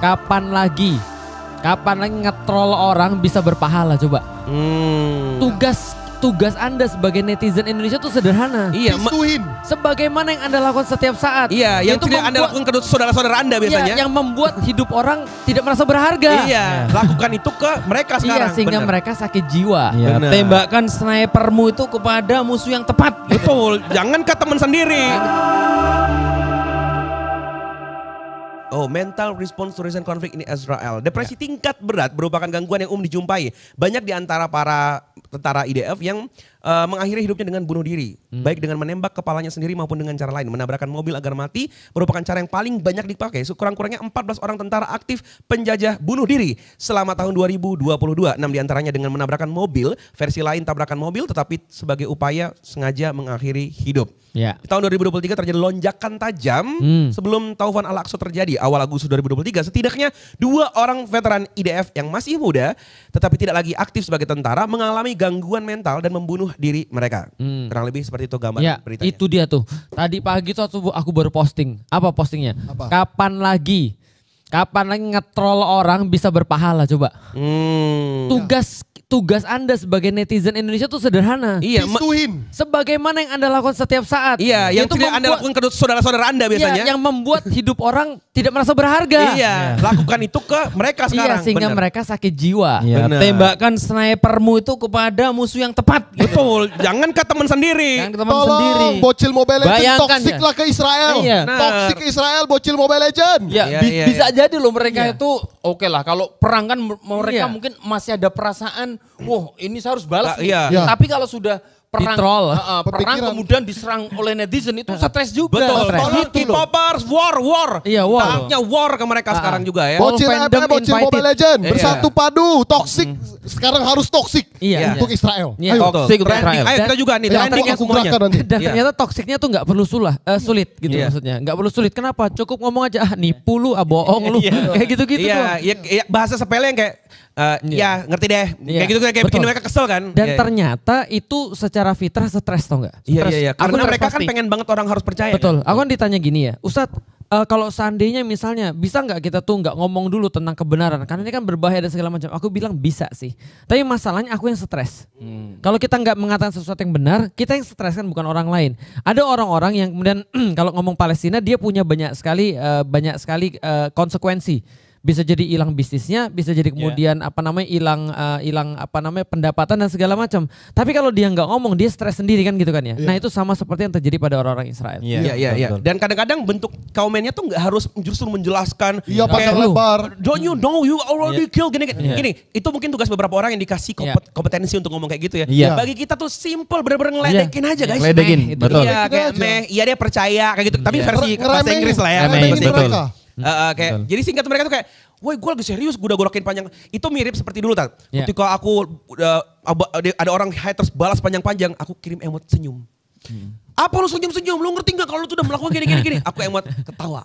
Kapan lagi? Kapan lagi ngetrol orang bisa berpahala coba? Hmm. Tugas tugas Anda sebagai netizen Indonesia itu sederhana. Iya, Pistuhin. sebagaimana yang Anda lakukan setiap saat. Iya, yang tidak membuat, Anda lakukan ke saudara-saudara Anda iya, biasanya. Iya, yang membuat hidup orang tidak merasa berharga. Iya, iya. lakukan itu ke mereka iya, sekarang. Iya, sehingga Bener. mereka sakit jiwa. Iya, Bener. tembakan snipermu itu kepada musuh yang tepat. Betul, jangan ke teman sendiri. Oh, mental response to recent conflict in Israel. Depresi yeah. tingkat berat merupakan gangguan yang umum dijumpai. Banyak di antara para tentara IDF yang uh, mengakhiri hidupnya dengan bunuh diri, hmm. baik dengan menembak kepalanya sendiri maupun dengan cara lain. Menabrakan mobil agar mati merupakan cara yang paling banyak dipakai. Kurang-kurangnya 14 orang tentara aktif penjajah bunuh diri selama tahun 2022. 6 diantaranya dengan menabrakan mobil, versi lain tabrakan mobil tetapi sebagai upaya sengaja mengakhiri hidup. Ya. Di tahun 2023 terjadi lonjakan tajam hmm. sebelum Taufan Al-Aqsa terjadi awal Agustus 2023. Setidaknya dua orang veteran IDF yang masih muda tetapi tidak lagi aktif sebagai tentara mengalami gangguan mental dan membunuh diri mereka. Hmm. Kurang lebih seperti itu gambar ya, beritanya. Itu dia tuh. Tadi pagi tuh aku baru posting. Apa postingnya? Apa? Kapan lagi Kapan lagi ngetrol orang bisa berpahala coba? Hmm. Tugas tugas Anda sebagai netizen Indonesia tuh sederhana. Iya, Pisuhin. sebagaimana yang Anda lakukan setiap saat. Iya, yang itu Anda lakukan ke saudara-saudara Anda iya, biasanya. Iya, yang membuat hidup orang tidak merasa berharga. Iya, iya. lakukan itu ke mereka iya, sekarang. Iya, sehingga Bener. mereka sakit jiwa. Iya, Bener. tembakan snipermu itu kepada musuh yang tepat. Betul, jangan ke teman sendiri. Jangan ke teman Tolong, sendiri. bocil Mobile Legends toksik ya. ke Israel. Iya. Toksik ke Israel, bocil Mobile Legends. Iya, iya, bisa aja jadi loh mereka iya. itu oke okay lah kalau perang kan mereka iya. mungkin masih ada perasaan, wah ini saya harus balas. Nah, iya. Tapi kalau sudah perang Uh, uh, perang kemudian diserang oleh netizen itu stres juga. Betul. Tolong K-popers war war. Iya war. Tahapnya war ke mereka uh, sekarang juga ya. Bocil FM, bocil Mobile Legend yeah. bersatu padu, toksik mm. sekarang harus toksik iya, iya, untuk Israel. Iya. Yeah. Toksik untuk Israel. Ayo kita juga nih trending ya semuanya. Dan iya. ternyata toksiknya tuh nggak perlu sulah, uh, sulit gitu yeah. maksudnya. Nggak perlu sulit. Kenapa? Cukup ngomong aja ah nipu lu, ah bohong lu. Iya. Kayak gitu-gitu Iya, bahasa sepele yang kayak Uh, Ya ngerti deh. Kayak iya. gitu kayak Betul. bikin mereka kesel kan. Dan iya, ternyata itu secara fitrah stres tau gak? Iya iya iya. Karena mereka kan pasti. kan pengen banget orang harus percaya. Betul. Kan? Aku kan ditanya gini ya, Ustadz uh, kalau seandainya misalnya bisa nggak kita tuh nggak ngomong dulu tentang kebenaran karena ini kan berbahaya dan segala macam aku bilang bisa sih tapi masalahnya aku yang stres hmm. kalau kita nggak mengatakan sesuatu yang benar kita yang stres kan bukan orang lain ada orang-orang yang kemudian kalau ngomong Palestina dia punya banyak sekali uh, banyak sekali uh, konsekuensi bisa jadi hilang bisnisnya, bisa jadi iya. kemudian yeah. apa namanya hilang eh, hilang uh, apa namanya pendapatan dan segala macam. Tapi kalau dia nggak ngomong, dia stres sendiri kan gitu kan ya. Yeah. Nah itu sama seperti yang terjadi pada orang-orang Israel. Iya iya iya. iya. Dan kadang-kadang bentuk kaumnya tuh nggak harus justru menjelaskan. Iya yeah, panjang lebar. Don't you know you already yeah. killed gini gini. Yeah. gini. Itu mungkin tugas beberapa orang yang dikasih iya. kompet yeah. kompetensi untuk ngomong kayak gitu ya. Yeah. Bagi kita tuh simple bener-bener ngeledekin yeah. aja guys. Ngeledekin, betul. Iya kayak meh, iya dia percaya kayak gitu. Tapi versi bahasa Inggris lah ya. betul. Hmm, uh, kayak betul. jadi singkat mereka tuh kayak, woi gue lagi serius, gue udah gorokin panjang. Itu mirip seperti dulu tak? Yeah. Ketika aku uh, ada orang haters balas panjang-panjang, aku kirim emot senyum. Hmm. Apa lu senyum-senyum? Lu ngerti gak kalau lu tuh udah melakukan gini-gini? gini? Aku emot ketawa.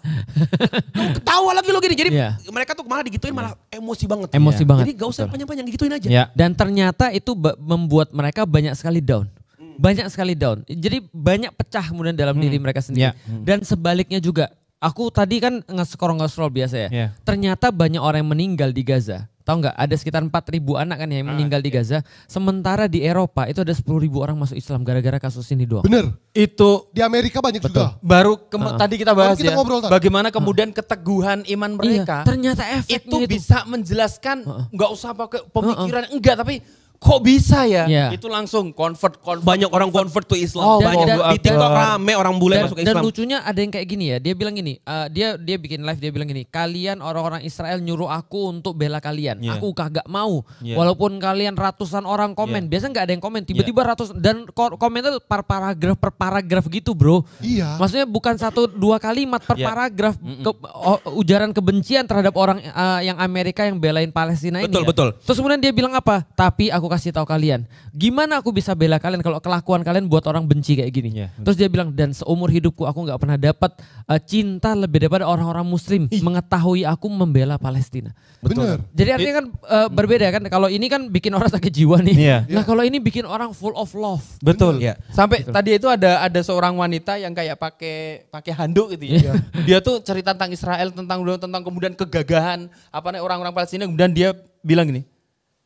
Lu ketawa lagi lu gini. Jadi yeah. mereka tuh malah digituin malah emosi banget. Emosi yeah. banget. Jadi gak usah panjang-panjang digituin aja. Yeah. Dan ternyata itu membuat mereka banyak sekali down hmm. banyak sekali down. Jadi banyak pecah kemudian dalam hmm. diri mereka sendiri. Yeah. Hmm. Dan sebaliknya juga Aku tadi kan nge-scroll nge-scroll biasa ya. Yeah. Ternyata banyak orang yang meninggal di Gaza. Tahu nggak? Ada sekitar empat ribu anak kan yang ah, meninggal ah, di iya. Gaza. Sementara di Eropa itu ada sepuluh ribu orang masuk Islam gara-gara kasus ini doang. Bener. Itu di Amerika banyak Betul. juga. Baru uh-huh. tadi kita bahas kita ya. Ngobrol tadi. Bagaimana ah. kemudian uh keteguhan iman iya, mereka. Iya, ternyata efeknya itu, itu bisa menjelaskan nggak uh-huh. usah pakai pemikiran uh-huh. enggak tapi kok bisa ya? Yeah. Itu langsung convert, convert. Banyak orang convert to Islam. Oh, Banyak dan, di TikTok rame orang bule dan, masuk Islam. Dan lucunya ada yang kayak gini ya, dia bilang gini, uh, dia dia bikin live dia bilang gini, kalian orang-orang Israel nyuruh aku untuk bela kalian. Yeah. Aku kagak mau. Yeah. Walaupun kalian ratusan orang komen, yeah. biasanya nggak ada yang komen, tiba-tiba yeah. ratus dan komennya per paragraf per paragraf gitu, Bro. Iya. Yeah. Maksudnya bukan satu dua kalimat per yeah. paragraf Ke, uh, ujaran kebencian terhadap orang uh, yang Amerika yang belain Palestina betul, ini. Betul, ya. betul. Terus kemudian dia bilang apa? Tapi aku aku kasih tahu kalian, gimana aku bisa bela kalian kalau kelakuan kalian buat orang benci kayak gini. Yeah. Iya, Terus dia bilang dan seumur hidupku aku nggak pernah dapat uh, cinta lebih daripada orang-orang muslim Ih. mengetahui aku membela Palestina. benar Jadi artinya kan uh, berbeda kan kalau ini kan bikin orang sakit jiwa nih. Yeah. Nah, kalau ini bikin orang full of love. Betul. Ya. Sampai Betul. tadi itu ada ada seorang wanita yang kayak pakai pakai handuk gitu ya. Iya. dia tuh cerita tentang Israel, tentang tentang kemudian kegagahan apa nih orang-orang Palestina kemudian dia bilang gini,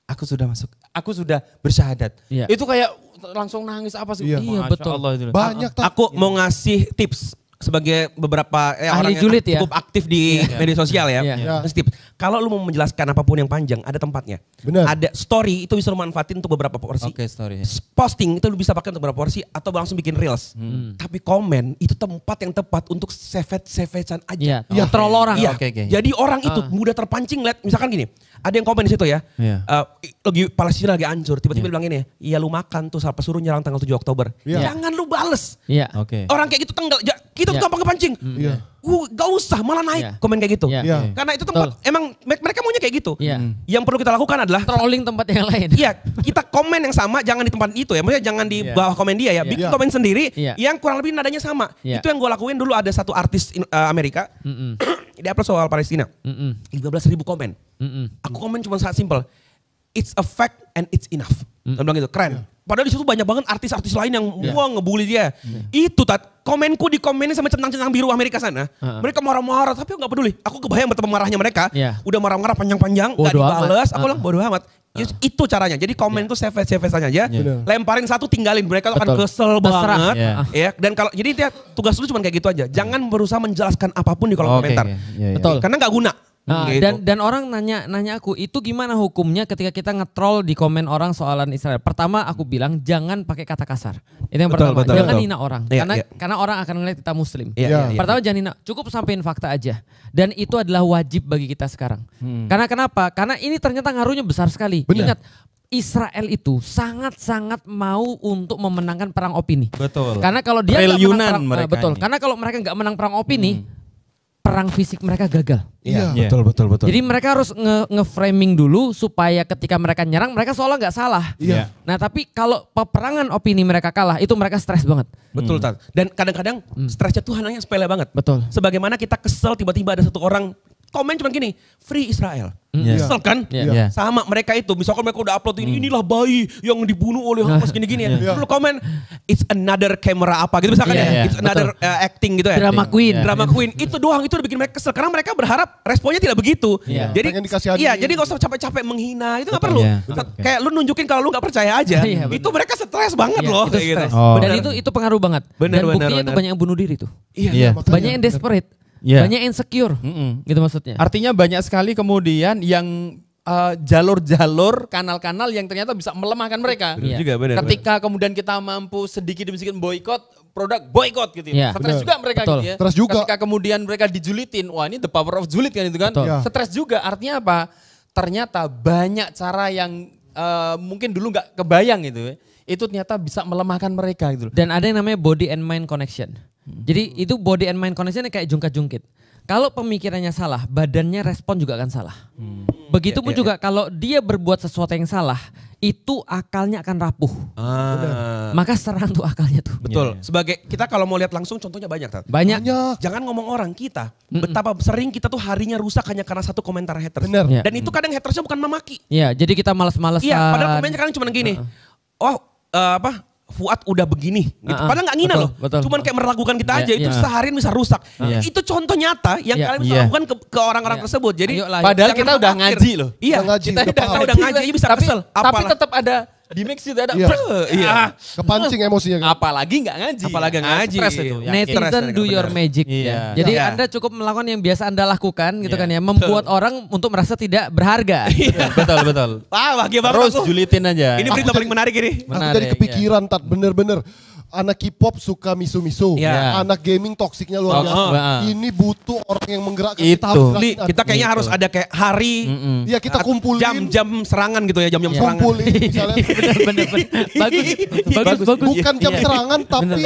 aku sudah masuk, aku sudah bersyahadat. Iya. Itu kayak langsung nangis apa sih? Iya, iya betul. Allah itu. Banyak tak. Aku mau ngasih tips sebagai beberapa eh, orang julid yang cukup ya? aktif di yeah. media sosial ya. Yeah. Iya. Yeah. tips, kalau lu mau menjelaskan apapun yang panjang, ada tempatnya. Benar. Ada story itu bisa lu manfaatin untuk beberapa porsi. Oke, okay, story. Posting itu lu bisa pakai untuk beberapa porsi atau langsung bikin reels. Hmm. Tapi komen itu tempat yang tepat untuk sevet-sevetan aja. Iya, Ya, yeah. orang. Iya. Okay, okay. Jadi orang itu ah. mudah terpancing lihat misalkan gini, ada yang komen di situ ya. Yeah. Iya. Uh, lagi Palestina lagi hancur, tiba-tiba yeah. bilang ini, "Iya lu makan tuh sampai suruh nyerang tanggal 7 Oktober." Yeah. Jangan lu bales. Iya. Yeah. Oke. Okay. Orang kayak gitu tenggel, kita yeah. gampang kepancing. Iya. Mm. Yeah. Gue gak usah malah naik yeah. komen kayak gitu. Yeah. Yeah. Iya. Karena itu tempat emang mereka maunya kayak gitu. Yeah. Yang perlu kita lakukan adalah trolling tempat yang lain. Iya, kita komen yang sama jangan di tempat itu ya. Maksudnya jangan di yeah. bawah komen dia ya. Iya. Bikin yeah. komen sendiri yeah. yang kurang lebih nadanya sama. Yeah. Itu yang gue lakuin dulu ada satu artis uh, Amerika. Mm -mm. dia upload soal Palestina. Mm -mm. komen. Mm -mm. Aku komen cuma sangat simpel. It's a fact and it's enough. Mm. Dia bilang gitu, keren. Yeah Padahal di situ banyak banget artis-artis lain yang yeah. Iya. gua ngebully dia. Yeah. Itu tat komenku di komennya sama centang-centang biru Amerika sana. Uh -huh. Mereka marah-marah tapi aku nggak peduli. Aku kebayang betapa marahnya mereka. Yeah. Udah marah-marah panjang-panjang nggak dibales. Amat. Aku bilang uh -huh. bodo amat. Uh -huh. Itu caranya. Jadi komen yeah. tuh save save aja. Yeah. Iya. Lemparin satu tinggalin mereka akan kesel Terserah. banget. Yeah. Ya iya. dan kalau jadi tugas lu cuma kayak gitu aja. Jangan berusaha menjelaskan apapun di kolom oh, komentar. Okay, Yeah, yeah. Betul. Karena nggak guna. Nah, dan gitu. dan orang nanya nanya aku itu gimana hukumnya ketika kita ngetrol di komen orang soalan Israel. Pertama aku bilang jangan pakai kata kasar. Itu yang betul, pertama. Betul, jangan betul. hina orang ya, karena ya. karena orang akan melihat kita muslim. Ya, ya. Ya, pertama ya. jangan hina. Cukup sampaikan fakta aja. Dan itu adalah wajib bagi kita sekarang. Hmm. Karena kenapa? Karena ini ternyata ngaruhnya besar sekali. Benar. Ingat Israel itu sangat-sangat mau untuk memenangkan perang opini. Betul. Karena kalau dia nggak menang perang, ah, betul. Karena kalau mereka nggak menang perang opini, hmm perang fisik mereka gagal. Iya, yeah. betul betul betul. Jadi mereka harus nge, nge framing dulu supaya ketika mereka nyerang mereka seolah nggak salah. Iya. Yeah. Nah, tapi kalau peperangan opini mereka kalah itu mereka stres banget. Betul, hmm. Dan kadang-kadang hmm. stresnya tuh hanya sepele banget. Betul. Sebagaimana kita kesel tiba-tiba ada satu orang komen cuma gini, free Israel. Mm. Yeah. Kesel kan? Yeah. Yeah. Sama mereka itu, misalkan mereka udah upload ini, inilah bayi yang dibunuh oleh Hamas gini-gini ya. Yeah. Lu komen, it's another camera apa gitu misalkan yeah, ya, yeah. it's another uh, acting gitu ya. Drama queen. Yeah. Drama queen, itu doang, itu udah bikin mereka kesel. Karena mereka berharap responnya tidak begitu. Yeah. Jadi, iya jadi gak usah capek-capek menghina, itu Betul. gak perlu. Yeah. Kayak lu nunjukin kalau lu gak percaya aja, yeah, itu mereka stres banget yeah, loh. Itu gitu. stres. gitu. Oh. Dan itu, itu pengaruh banget. Bener, Dan buktinya itu banyak yang bunuh diri tuh. Iya, yeah. banyak yang desperate yeah. banyak insecure mm -mm. gitu maksudnya artinya banyak sekali kemudian yang eh, jalur-jalur, uh, kanal-kanal yang ternyata bisa melemahkan mereka. Benar iya. juga, benar. Ketika benar. kemudian kita mampu sedikit demi sedikit boykot produk boykot gitu ya. Iya, Stres juga mereka Betul. gitu ya. juga. Ketika kemudian mereka dijulitin, wah ini the power of julit kan itu kan. yeah. Stres juga artinya apa? Ternyata banyak cara yang uh, mungkin dulu nggak kebayang gitu. Ya. Itu ternyata bisa melemahkan mereka gitu. Dan ada yang namanya body and mind connection. Jadi itu body and mind connection kayak jungkat-jungkit. Kalau pemikirannya salah, badannya respon juga akan salah. Hmm. Begitupun yeah, ya, juga yeah. kalau dia berbuat sesuatu yang salah, itu akalnya akan rapuh. Ah. Maka serang tuh akalnya tuh. Betul. Yeah, yeah. Sebagai kita kalau mau lihat langsung contohnya banyak, tak? Banyak. banyak. Jangan ngomong orang kita. Mm-mm. Betapa sering kita tuh harinya rusak hanya karena satu komentar haters. Bener. Yeah. Dan itu kadang hatersnya bukan memaki. Iya, yeah, jadi kita malas-malasan. Iya, padahal komennya kadang cuma gini. Uh. Oh, uh, apa? Fuad udah begini gitu. Ah, ah. Padahal nggak ngina loh. Betul, Cuman kayak meragukan kita iya, aja yeah. itu iya. seharian bisa rusak. uh Itu contoh nyata yang yeah. kalian bisa yeah. lakukan ke, orang-orang yeah. tersebut. Jadi Ayolah, padahal kita udah ngaji loh. Iya, kita udah ngaji, bisa tapi, Tapi tetap ada di mix itu ada yeah. iya. iya. Ah, kepancing emosinya kan. apalagi nggak ngaji apalagi nggak ngaji stress itu netizen do your magic ya iya. jadi iya. anda cukup melakukan yang biasa anda lakukan gitu kan ya membuat orang untuk merasa tidak berharga betul betul ah bahagia banget terus julitin aja ini berita paling menarik ini aku jadi kepikiran tat bener-bener anak K-pop suka misu-misu, ya. anak gaming toksiknya luar biasa. Oh, oh. Ini butuh orang yang menggerakkan. Itu. Li, kita kayaknya gitu. harus ada kayak hari. Mm Ya kita kumpulin. Jam-jam serangan gitu ya, jam-jam serangan. Kumpulin misalnya. bener, bener, bagus, bagus, bagus. Bukan jam iya. serangan tapi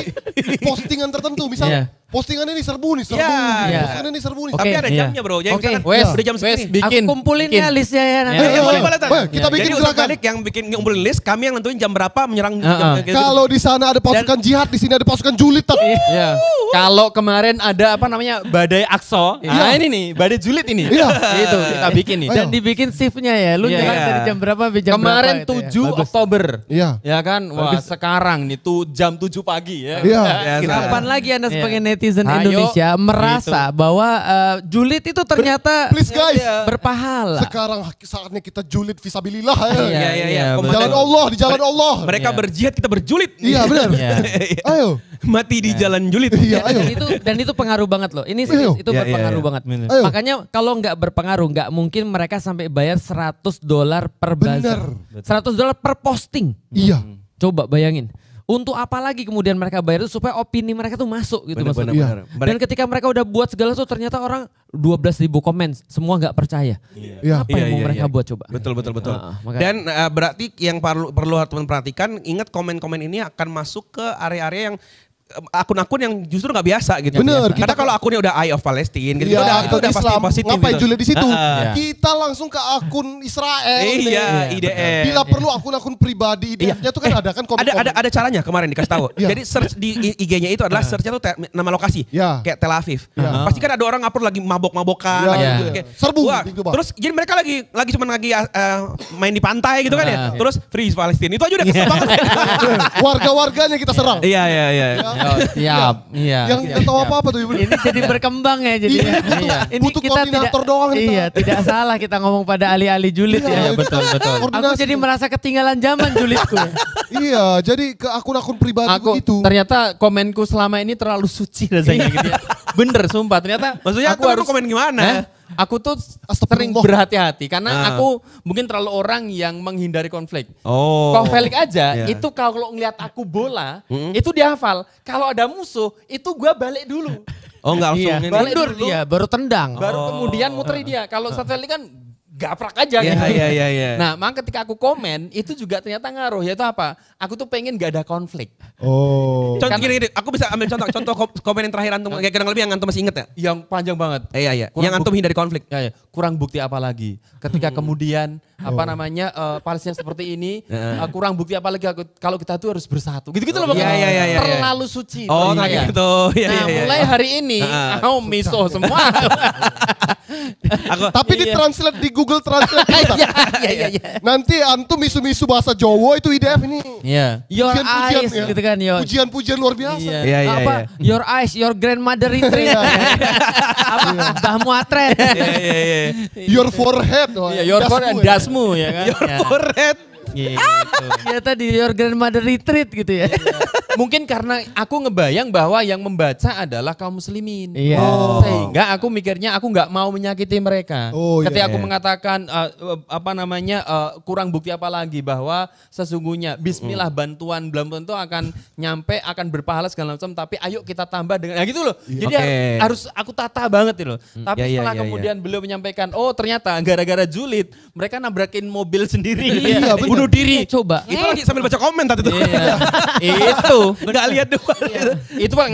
postingan tertentu. Misalnya yeah postingan ini serbu nih, serbu. Yeah. Iya. Postingan ini serbu nih. Okay. Tapi ada jamnya bro. Jadi okay. misalkan West, udah jam segini. Bikin. Aku kumpulin bikin. ya listnya ya. Nanti. Yeah. Yeah. Boleh, boleh, boleh, kita bikin Jadi gerakan. balik yang bikin ngumpulin list, kami yang nentuin jam berapa menyerang. Uh -uh. Jam, gitu. Kalau di sana ada pasukan Dan, jihad, di sini ada pasukan julid. yeah. Iya. Kalau kemarin ada apa namanya badai akso. Iya. Nah ini nih, badai julid ini. Iya. Itu kita bikin nih. Dan dibikin shiftnya ya. Lu nyerang dari jam berapa sampai jam berapa. Kemarin 7 ya? Oktober. Iya. Ya kan. Wah sekarang nih tuh jam 7 pagi ya. Iya. Kapan lagi Anda sebagai netizen netizen Ayo, Indonesia merasa gitu. bahwa uh, julid itu ternyata Ber please guys ya, ya. berpahala. Sekarang saatnya kita julid visabilillah ya. Iya iya iya. Jalan Allah di jalan Allah. Mereka ya. berjihad kita berjulid. Iya benar. Ya. Ayo. Mati di ya. jalan julid. Iya, iya, ayo. Dan itu dan itu pengaruh banget loh. Ini serius, itu ya, berpengaruh ya, ya. banget. Ayo. Makanya kalau nggak berpengaruh nggak mungkin mereka sampai bayar 100 dolar per buzzer. Bener. 100 dolar per posting. Iya. Hmm. Coba bayangin. Untuk apa lagi kemudian mereka bayar itu supaya opini mereka tuh masuk gitu bener, maksudnya. Bener, iya. bener. Dan ketika mereka udah buat segala tuh ternyata orang 12 ribu komen semua nggak percaya. Iya. iya apa yeah, yang yeah, mau iya, mereka yeah. buat coba? Betul betul betul. Nah, Dan uh, berarti yang perlu perlu teman perhatikan ingat komen-komen ini akan masuk ke area-area yang akun-akun yang justru nggak biasa gitu. Bener. Biasa. Kita Karena kalau akunnya udah Eye of Palestine gitu, itu iya, udah, itu udah Islam, pasti positif. Ngapain gitu. di situ? Uh, yeah. Kita langsung ke akun Israel. iya, IDE. Gitu. IDF. Iya, Bila iya. perlu akun-akun pribadi IDF-nya iya. tuh kan eh, ada kan komik Ada, ada ada caranya kemarin dikasih tahu. yeah. Jadi search di IG-nya itu adalah searchnya tuh nama lokasi. Yeah. Kayak Tel Aviv. Yeah. Pasti kan ada orang ngapur lagi mabok-mabokan. Yeah. Gitu, kayak, Serbu. Wah, gitu, terus jadi mereka lagi lagi cuma lagi uh, main di pantai gitu kan ya. Terus freeze Palestine itu aja udah kesel banget. Warga-warganya kita serang. Iya, iya, iya. Oh, siap. Iya. Yang nggak tahu apa apa tuh. ibu Ini jadi berkembang ya jadi. Iya. Iya. Ini butuh, iya. ini butuh kita koordinator tidak, doang. Iya, tidak salah kita ngomong pada ahli-ahli julid iya, ya. Iya, betul betul. Aku jadi merasa ketinggalan zaman julidku. Ya. iya, jadi ke akun-akun pribadi aku, begitu. Ternyata komenku selama ini terlalu suci rasanya iya. gitu ya. Bener, sumpah. Ternyata maksudnya aku harus komen gimana? aku tuh sering berhati-hati karena nah. aku mungkin terlalu orang yang menghindari konflik. Oh. Kok Felix aja yeah. itu kalau ngelihat aku bola, mm-hmm. itu dihafal. Kalau ada musuh, itu gue balik dulu. Oh, enggak langsung iya, balik dulu. Iya, baru tendang. Baru oh. kemudian muteri dia. Kalau Satelli kan gaprak aja yeah, gitu. Yeah, yeah, yeah. Nah, maka ketika aku komen itu juga ternyata ngaruh yaitu apa? Aku tuh pengen gak ada konflik. Oh. Contoh Karena, gini, gini, aku bisa ambil contoh contoh komen yang terakhir antum kayak kurang lebih yang antum masih inget ya? Yang panjang banget. Eh, iya iya. iya. yang antum hindari konflik. Iya, iya. Kurang bukti apa lagi? Ketika hmm. kemudian oh. apa namanya uh, Palestina seperti ini, uh, kurang bukti apa lagi? kalau kita tuh harus bersatu. Gitu-gitu loh. pokoknya. Iya, iya iya iya. Terlalu suci. Oh, ternyata. gitu. iya. nah, iya, iya. mulai hari ini, uh, oh miso semua. Aku, Tapi iya, di translate di Google Translate kita. Iya, iya, iya, iya. Nanti antum misu-misu bahasa Jawa itu IDF ini. Iya. Yeah. Your pujian, eyes pujian, ya. gitu kan, your. Pujian-pujian luar biasa. Iya, yeah. yeah, Apa? Iya. Your eyes, your grandmother retreat. Iya, Apa? Mbah Muatret. Iya, iya, iya. Your forehead. Oh, iya, your forehead ya. dasmu ya kan. Your forehead. Gitu. Ya tadi your grandmother retreat gitu ya mungkin karena aku ngebayang bahwa yang membaca adalah kaum muslimin. Iya. Oh. Sehingga aku mikirnya aku nggak mau menyakiti mereka. Oh, iya, Ketika aku iya. mengatakan uh, apa namanya uh, kurang bukti apa lagi bahwa sesungguhnya bismillah hmm. bantuan belum tentu akan nyampe akan berpahala segala macam tapi ayo kita tambah dengan nah gitu loh. Iya. Jadi okay. harus aku tata banget loh. Hmm, tapi iya, iya setelah iya, kemudian iya. beliau menyampaikan oh ternyata gara-gara julid mereka nabrakin mobil sendiri. Iya, bunuh diri. Coba. Itu lagi sambil baca komen tadi itu. Iya. itu nggak lihat dua iya. Itu pak,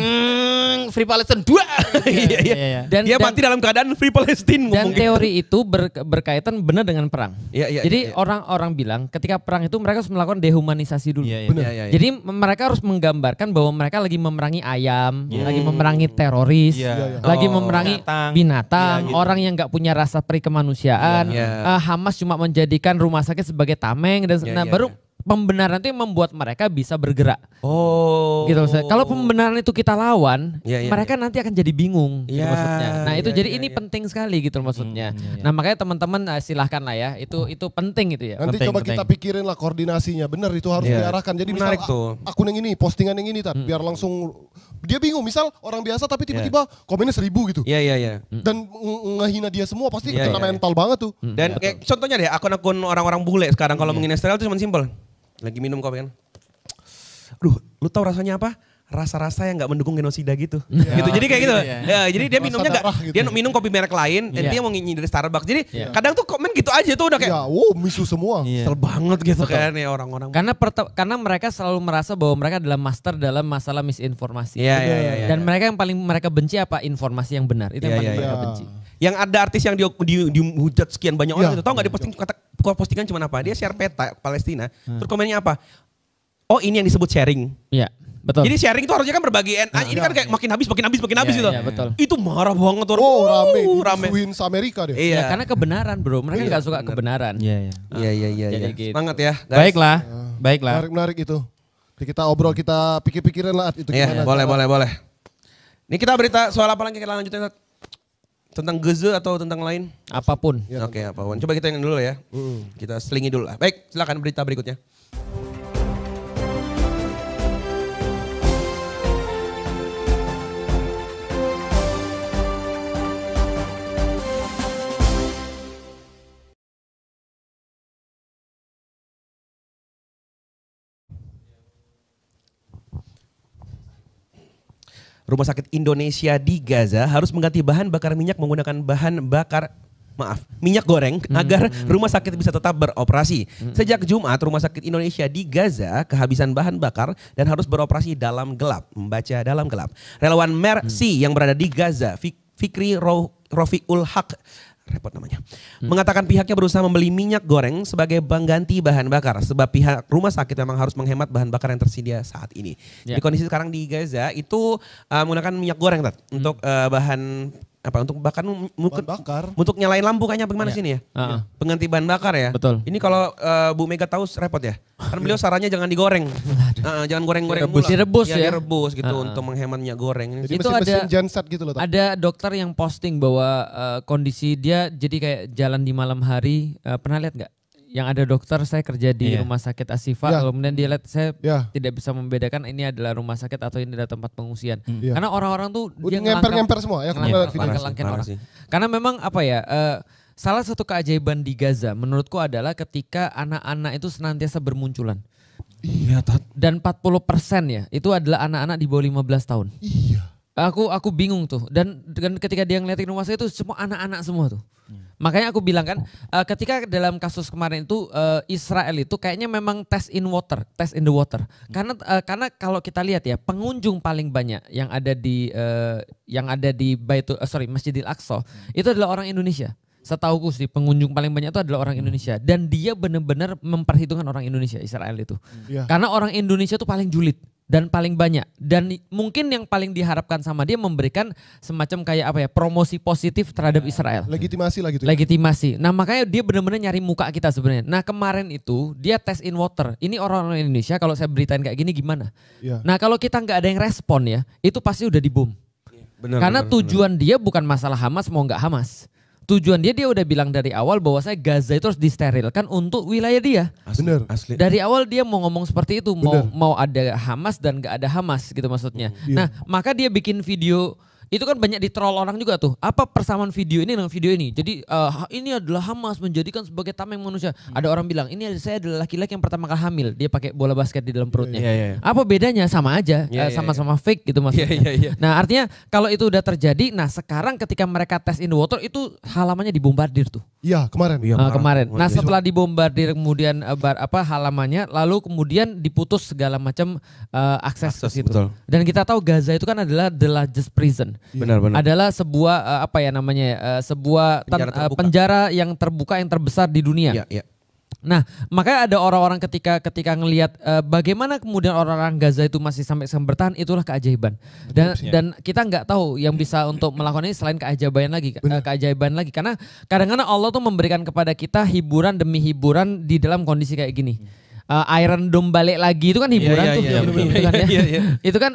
Free Palestine dua. Iya, iya, dan dia mati dalam keadaan Free Palestine. Dan gitu. teori itu berkaitan benar dengan perang. Jadi orang-orang bilang ketika perang itu mereka harus melakukan dehumanisasi dulu. Jadi mereka harus menggambarkan bahwa mereka lagi memerangi ayam, lagi memerangi teroris, lagi oh, memerangi binatang, gitu. orang yang nggak punya rasa perikemanusiaan. Eh, Hamas cuma menjadikan rumah sakit sebagai tameng dan nah, baru pembenaran itu yang membuat mereka bisa bergerak. Oh. Gitu maksudnya. Kalau pembenaran itu kita lawan, ya, ya, mereka ya. nanti akan jadi bingung ya, gitu iya, maksudnya. Nah, itu ya, jadi ya, ini ya. penting sekali gitu maksudnya. Hmm, ya, Nah, makanya teman-teman eh, silahkan lah ya. Itu itu penting gitu ya. Nanti penting, coba penting. kita pikirin lah koordinasinya. Benar itu harus ya. diarahkan. Jadi Menarik misal tuh. akun yang ini, postingan yang ini tapi hmm. biar langsung dia bingung misal orang biasa tapi iya. tiba-tiba yeah. komennya seribu gitu. Iya yeah, iya yeah, iya. Yeah. Hmm. Dan ngehina dia semua pasti yeah, kena yeah, mental yeah. banget tuh. Hmm. Dan yeah, kayak contohnya deh akun-akun orang-orang bule sekarang kalau yeah. menginstal itu cuma simpel lagi minum kopi kan. Aduh, lu tau rasanya apa? rasa-rasa yang gak mendukung genosida gitu. Yeah. gitu. Jadi kayak gitu. Yeah, yeah. Ya, jadi dia minumnya gak, gitu. dia ya. minum kopi merek lain yeah. dan iya. dia mau nyindir Starbucks. Jadi yeah. kadang tuh komen gitu aja tuh udah kayak yeah, wow, misu semua. Yeah. Sel iya. banget gitu Betul. kan ya orang-orang. Karena karena mereka selalu merasa bahwa mereka adalah master dalam masalah misinformasi. Yeah, yeah, yeah, yeah, dan yeah. mereka yang paling mereka benci apa? Informasi yang benar. Itu yeah, yang iya, paling yeah, mereka yeah. benci. Yang ada artis yang dihujat di, di, di sekian banyak orang ya. itu. Tahu nggak diposting iya. kata postingan cuma apa? Dia share peta Palestina. Hmm. Terus komennya apa? Oh, ini yang disebut sharing. ya Betul. Jadi sharing itu harusnya kan berbagi. Nah, ini ya, kan iya. kayak ya. makin habis, makin habis, makin ya, habis gitu. ya, betul. Itu marah banget orang. Oh, rame. Uh, rame. Win Amerika deh. Iya. Ya, karena kebenaran, Bro. Mereka iya, nggak ya, suka bener. kebenaran. Iya, iya. Ah, iya, iya, gitu. Semangat ya, guys. Baiklah. Ah. Baiklah. Menarik-menarik itu. Kita obrol, kita pikir-pikirin lah itu gimana. boleh, boleh, boleh. Ini kita berita soal apa lagi kita lanjutin, tentang Geze atau tentang lain? Apapun. Ya, Oke, okay, apapun. Coba kita yang dulu ya. Hmm. Kita selingi dulu lah. Baik, silakan berita berikutnya. Rumah Sakit Indonesia di Gaza harus mengganti bahan bakar minyak menggunakan bahan bakar maaf minyak goreng hmm. agar rumah sakit bisa tetap beroperasi. Hmm. Sejak Jumat, rumah sakit Indonesia di Gaza kehabisan bahan bakar dan harus beroperasi dalam gelap, membaca dalam gelap. Relawan Mercy yang berada di Gaza, Fikri Rofiul Haq repot namanya. Hmm. Mengatakan pihaknya berusaha membeli minyak goreng sebagai pengganti bahan bakar sebab pihak rumah sakit memang harus menghemat bahan bakar yang tersedia saat ini. Yeah. Di ya. kondisi sekarang di Gaza itu uh, menggunakan minyak goreng tat, hmm. untuk uh, bahan apa untuk bahkan bahan bakar untuk nyalain lampu kayaknya bagaimana yeah. sini ya uh-huh. pengganti bahan bakar ya betul ini kalau uh, Bu Mega tahu repot ya kan beliau iya. sarannya jangan digoreng uh, jangan goreng-goreng direbus direbus ya, ya direbus gitu uh-huh. untuk menghemat minyak goreng jadi itu mesin ada genset gitu loh tak? ada dokter yang posting bahwa uh, kondisi dia jadi kayak jalan di malam hari uh, pernah lihat nggak yang ada dokter saya kerja di yeah. rumah sakit Asifa yeah. kemudian dia lihat saya yeah. tidak bisa membedakan ini adalah rumah sakit atau ini adalah tempat pengungsian mm. yeah. karena orang-orang tuh dia ngemper-ngemper semua ya ngelangkap, iya, ngelangkap, orang karena memang apa ya uh, salah satu keajaiban di Gaza menurutku adalah ketika anak-anak itu senantiasa bermunculan iya dan 40% ya itu adalah anak-anak di bawah 15 tahun iya Aku aku bingung tuh dan dengan ketika dia ngeliatin rumah saya itu semua anak-anak semua tuh. ya. Makanya aku bilang kan uh, ketika dalam kasus kemarin itu uh, Israel itu kayaknya memang test in water, test in the water. ya. Karena uh, karena kalau kita lihat ya pengunjung paling banyak yang ada di uh, yang ada di Baitul uh, sorry Masjidil Aqsa ya. itu adalah orang Indonesia. setahu aku sih pengunjung paling banyak itu adalah orang hmm. Indonesia dan dia benar-benar memperhitungkan orang Indonesia Israel itu. ya. Karena orang Indonesia tuh paling julid dan paling banyak dan mungkin yang paling diharapkan sama dia memberikan semacam kayak apa ya promosi positif terhadap Israel legitimasi lah gitu ya. legitimasi nah makanya dia benar-benar nyari muka kita sebenarnya nah kemarin itu dia tes in water ini orang-orang Indonesia kalau saya beritain kayak gini gimana ya. nah kalau kita nggak ada yang respon ya itu pasti udah dibom ya, benar, karena benar, tujuan benar. dia bukan masalah Hamas mau nggak Hamas tujuan dia dia udah bilang dari awal bahwa saya Gaza itu harus disterilkan untuk wilayah dia. Asli. Asli. Dari awal dia mau ngomong seperti itu, mau mau ada Hamas dan gak ada Hamas gitu maksudnya. Hmm, iya. Nah, maka dia bikin video itu kan banyak ditroll orang juga tuh. Apa persamaan video ini dengan video ini? Jadi uh, ini adalah Hamas menjadikan sebagai tameng manusia. Hmm. Ada orang bilang ini saya adalah laki-laki yang pertama kali hamil. Dia pakai bola basket di dalam perutnya. Yeah, yeah, iya. Apa bedanya? Sama aja. Sama-sama iya, iya, eh, yeah, uh, yeah, yeah. fake gitu maksudnya. Yeah, yeah, yeah. Nah artinya kalau itu udah terjadi. Nah sekarang ketika mereka tes in the water itu halamannya dibombardir tuh. Iya kemarin. Iya uh, kemarin. Nah setelah dibombardir kemudian uh, bar, apa halamannya. Lalu kemudian diputus segala macam uh, akses, akses ke situ. Betul. Dan kita tahu Gaza itu kan adalah the largest prison. Iya. Benar benar. Adalah sebuah uh, apa ya namanya uh, sebuah penjara, eh, ten, uh, penjara yang terbuka yang terbesar di dunia. Ya, ya. Nah, makanya ada orang-orang ketika ketika ngelihat uh, bagaimana kemudian orang-orang Gaza itu masih sampai bertahan itulah keajaiban. Dan Betul, dan kita nggak tahu yang bisa untuk melakukan ini selain keajaiban lagi, keajaiban lagi karena kadang-kadang Allah tuh memberikan kepada kita hiburan demi hiburan di dalam kondisi kayak gini. Hmm uh, Iron Dome balik lagi itu kan iya, hiburan yeah, yeah, tuh yeah, yeah, itu kan ya. Yeah, iya. itu kan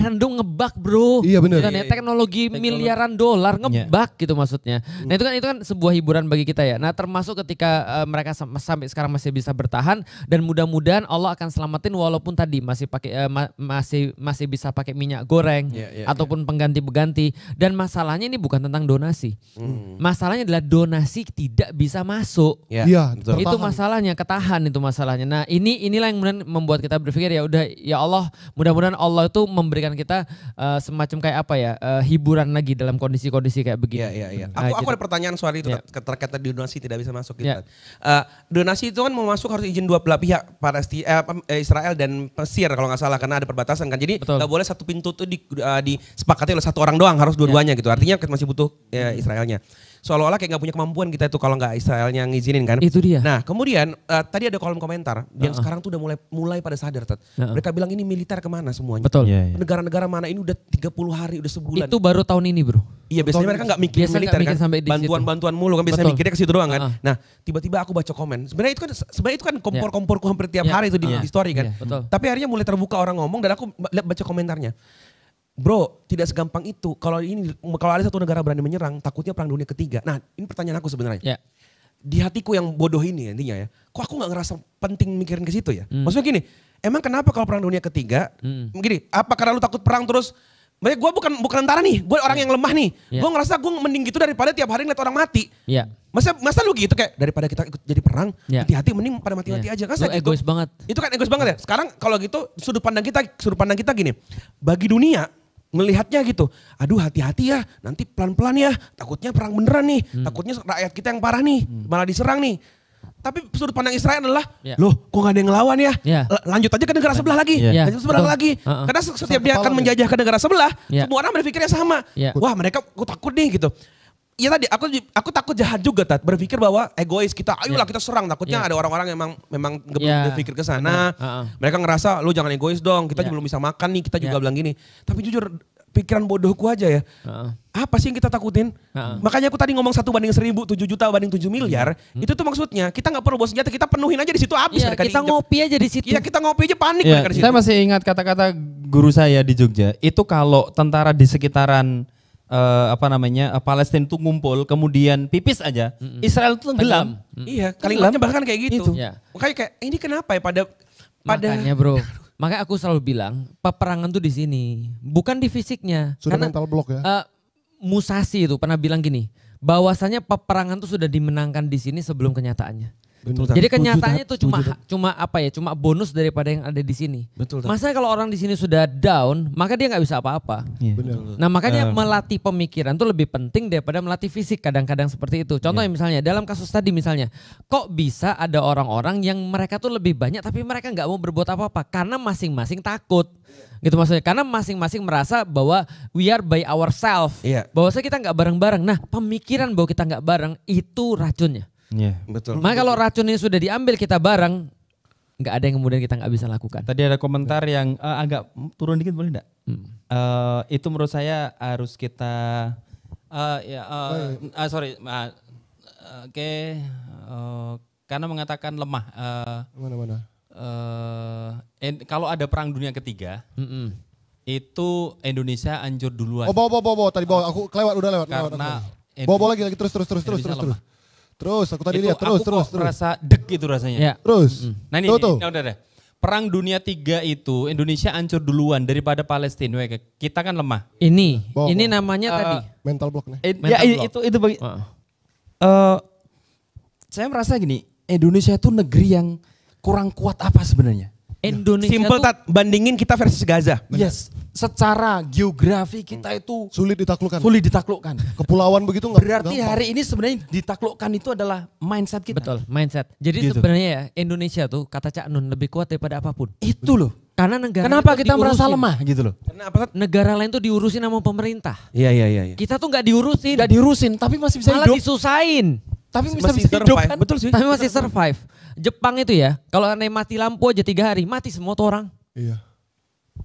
Iron Dome ngebak, Bro. Iya yeah, benar. Kan, ya? Iya, Teknologi yeah, miliaran dolar ngebak yeah. gitu maksudnya. Nah, hmm. itu kan itu kan sebuah hiburan bagi kita ya. Nah, termasuk ketika uh, mereka sampai sekarang masih bisa bertahan dan mudah-mudahan Allah akan selamatin walaupun tadi masih pakai uh, ma masih masih bisa pakai minyak goreng yeah, yeah, ataupun yeah. pengganti-pengganti dan masalahnya ini bukan tentang donasi. Mm. Masalahnya adalah donasi tidak bisa masuk. yeah. yeah, itu masalahnya ketahan itu masalahnya. Nah, ini inilah yang kemudian membuat kita berpikir ya udah ya Allah mudah-mudahan Allah itu memberikan kita uh, semacam kayak apa ya uh, hiburan lagi dalam kondisi-kondisi kayak begini. Iya iya iya. Nah, aku aku gitu. ada pertanyaan soal itu iya. keterkaitan terkait donasi tidak bisa masuk gitu. Ya. Uh, donasi itu kan mau masuk harus izin dua belah pihak Palestina eh, Israel dan Mesir kalau nggak salah karena ada perbatasan kan. Jadi nggak boleh satu pintu tuh di, uh, disepakati oleh satu orang doang harus dua-duanya ya. gitu. Artinya masih butuh ya, mm-hmm. Israelnya seolah-olah kayak nggak punya kemampuan kita itu kalau nggak Israelnya ngizinin kan. Itu dia. Nah kemudian uh, tadi ada kolom komentar yang uh -uh. sekarang tuh udah mulai mulai pada sadar tet. Uh -uh. Mereka bilang ini militer kemana semuanya. Betul. Iya, iya. Negara-negara yeah, yeah. mana ini udah 30 hari udah sebulan. Itu baru tahun ini bro. Iya biasanya mereka nggak mikir militer kan. Bantuan-bantuan mulu kan biasanya Betul. mikirnya ke situ doang kan. Uh -uh. Nah tiba-tiba aku baca komen. Sebenarnya itu kan sebenarnya itu kan kompor-komporku hampir tiap yeah. hari itu di, uh iya. -huh. di story kan. Yeah. Betul. Tapi akhirnya mulai terbuka orang ngomong dan aku baca komentarnya. Bro, tidak segampang itu. Kalau ini kalau ada satu negara berani menyerang, takutnya perang dunia ketiga. Nah, ini pertanyaan aku sebenarnya. Yeah. Di hatiku yang bodoh ini intinya ya. Kok aku nggak ngerasa penting mikirin ke situ ya? Mm. Maksudnya gini, emang kenapa kalau perang dunia ketiga? Mm. Gini, apa karena lu takut perang terus Makanya gue bukan bukan tentara nih, gue orang ya. yang lemah nih. Yeah. Gue ngerasa gue mending gitu daripada tiap hari ngeliat orang mati. Yeah. Masa masa lu gitu kayak daripada kita ikut jadi perang, hati ya. hati-hati mending pada mati-mati yeah. aja. Kan egois gitu. egois banget. Itu kan egois banget ya. Sekarang kalau gitu sudut pandang kita sudut pandang kita gini. Bagi dunia melihatnya gitu. Aduh hati-hati ya, nanti pelan-pelan ya, takutnya perang beneran nih, hmm. takutnya rakyat kita yang parah nih, hmm. malah diserang nih. Tapi sudut pandang Israel adalah, yeah. loh kok gak ada yang ngelawan ya, yeah. lanjut aja ke negara sebelah lagi, yeah. Ya. lanjut sebelah Betul. lagi. Uh-uh. Karena setiap Sampai dia akan menjajah ke negara sebelah, yeah. semua orang berpikirnya sama. Yeah. Wah mereka gue takut nih gitu ya tadi aku aku takut jahat juga tat berpikir bahwa egois kita ayolah yeah. kita serang takutnya yeah. ada orang-orang memang memang nggak iya. yeah. berpikir ke sana uh huh mereka ngerasa lu jangan egois dong kita yeah. juga belum bisa makan nih kita juga iya. bilang gini tapi jujur pikiran bodohku aja ya uh huh apa sih yang kita takutin uh huh makanya aku tadi ngomong satu banding seribu tujuh juta banding tujuh miliar uh-huh. itu tuh maksudnya kita nggak perlu bawa kita penuhin aja di situ habis yeah, iya, kita ngopi aja di situ ya kita ngopi aja panik yeah. mereka di situ. saya masih ingat kata-kata guru saya di Jogja itu kalau tentara di sekitaran uh, apa namanya uh, Palestina itu ngumpul kemudian pipis aja mm -mm. Israel itu tenggelam. Iya kalimatnya bahkan kayak gitu. Itu. Ya. kayak kayak ini kenapa ya pada pada makanya bro. makanya aku selalu bilang peperangan tuh di sini bukan di fisiknya. Sudah karena, mental block ya. Uh, eh, Musasi itu pernah bilang gini bahwasanya peperangan tuh sudah dimenangkan di sini sebelum kenyataannya. Betul, Jadi kenyataannya itu cuma tak. cuma apa ya? Cuma bonus daripada yang ada di sini. Betul. Masa kalau orang di sini sudah down, maka dia nggak bisa apa-apa. Yeah. Iya. Nah makanya um. melatih pemikiran itu lebih penting daripada melatih fisik. Kadang-kadang seperti itu. Contohnya yeah. misalnya dalam kasus tadi misalnya, kok bisa ada orang-orang yang mereka tuh lebih banyak tapi mereka nggak mau berbuat apa-apa karena masing-masing takut. gitu maksudnya karena masing-masing merasa bahwa we are by ourselves yeah. bahwa kita nggak bareng-bareng nah pemikiran bahwa kita nggak bareng itu racunnya Iya. Yeah. Betul. Maka kalau racunnya sudah diambil kita bareng, nggak ada yang kemudian kita nggak bisa lakukan. Tadi ada komentar yang uh, agak turun dikit boleh enggak? Hmm. Uh, itu menurut saya harus kita uh, ya uh, uh, sorry uh, oke okay, uh, karena mengatakan lemah. Uh, mana mana. Uh, in, kalau ada perang dunia ketiga, mm -mm. itu Indonesia anjur duluan. Oh, bawa bawa bawa tadi bawa aku kelewat udah lewat. Karena lewat, lewat. Bawa, bawa lagi lagi terus terus terus Indonesia terus terus. terus. Terus aku tadi lihat terus aku terus kok terus. Rasa deg gitu rasanya. Ya. Terus. Nah ini, tuh, tuh. Nah, udah Perang Dunia Tiga itu Indonesia hancur duluan daripada Palestina. Kita kan lemah. Ini, bo, ini namanya uh, tadi mental block nih. mental ya block. itu itu bagi. Uh. Uh, saya merasa gini, Indonesia itu negeri yang kurang kuat apa sebenarnya? Indonesia Simple tuh, tat, bandingin kita versus Gaza. Yes secara geografi kita hmm. itu sulit ditaklukkan. Sulit ditaklukkan. Kepulauan begitu nggak? Berarti gampang. hari ini sebenarnya ditaklukkan itu adalah mindset kita. Betul, mindset. Jadi gitu. sebenarnya ya Indonesia tuh kata Cak Nun lebih kuat daripada apapun. Itu loh. Karena negara Kenapa kita diurusin. merasa lemah gitu loh? Kenapa negara lain tuh diurusin sama pemerintah? Iya iya iya. Ya. Kita tuh nggak diurusin. Nggak diurusin, tapi masih bisa Malah hidup. Malah Tapi masih bisa, bisa hidup kan? Betul sih. Tapi masih survive. Jepang itu ya, kalau aneh mati lampu aja tiga hari, mati semua orang. Iya.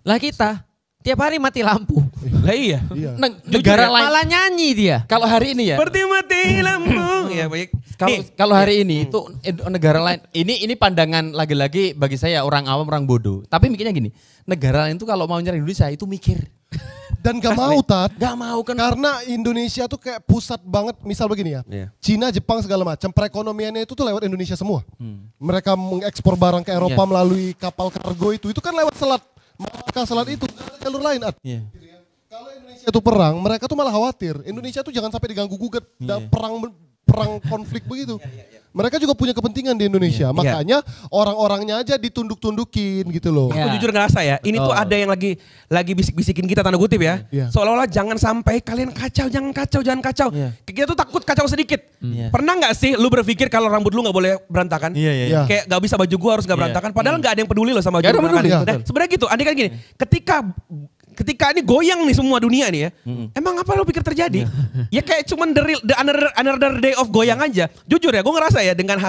Lah kita Tiap hari mati lampu. Lah iya. iya. negara ya, ya, lain. Malah nyanyi dia. Kalau hari ini ya. Seperti mati lampu. ya baik. Kalau kalau hari ini hmm. itu negara lain. Ini ini pandangan lagi-lagi bagi saya orang awam orang bodoh. Tapi mikirnya gini, negara lain itu kalau mau nyari Indonesia itu mikir. Dan gak mau tat. Gak mau kan. Karena Indonesia tuh kayak pusat banget. Misal begini ya. Yeah. Cina, Jepang segala macam. Perekonomiannya itu tuh lewat Indonesia semua. Hmm. Mereka mengekspor barang ke Eropa yeah. melalui kapal kargo itu. Itu kan lewat selat maka kesalahan itu ada jalur lain Yeah. Kalau Indonesia itu perang, mereka tuh malah khawatir. Indonesia tuh jangan sampai diganggu gugat yeah. perang perang konflik begitu. Iya, iya, iya. Mereka juga punya kepentingan di Indonesia, yeah. makanya yeah. orang-orangnya aja ditunduk-tundukin gitu loh. Yeah. Aku jujur ngerasa ya, ini oh. tuh ada yang lagi lagi bisik-bisikin kita tanda kutip ya. Yeah. Seolah-olah jangan sampai kalian kacau, jangan kacau, jangan kacau. Yeah. Kita tuh takut kacau sedikit. Hmm. Yeah. Pernah nggak sih lu berpikir kalau rambut lu nggak boleh berantakan? Iya yeah, iya. Kayak nggak bisa baju gua harus nggak berantakan. Padahal hmm. nggak yeah. ada yang peduli loh sama baju. Gak kan. Nah, Sebenarnya gitu. Andai kan gini, ketika ketika ini goyang nih semua dunia nih ya. hmm Emang apa lo pikir terjadi? ya kayak cuman the, real, the another, another day of goyang aja. Jujur ya, gue ngerasa ya dengan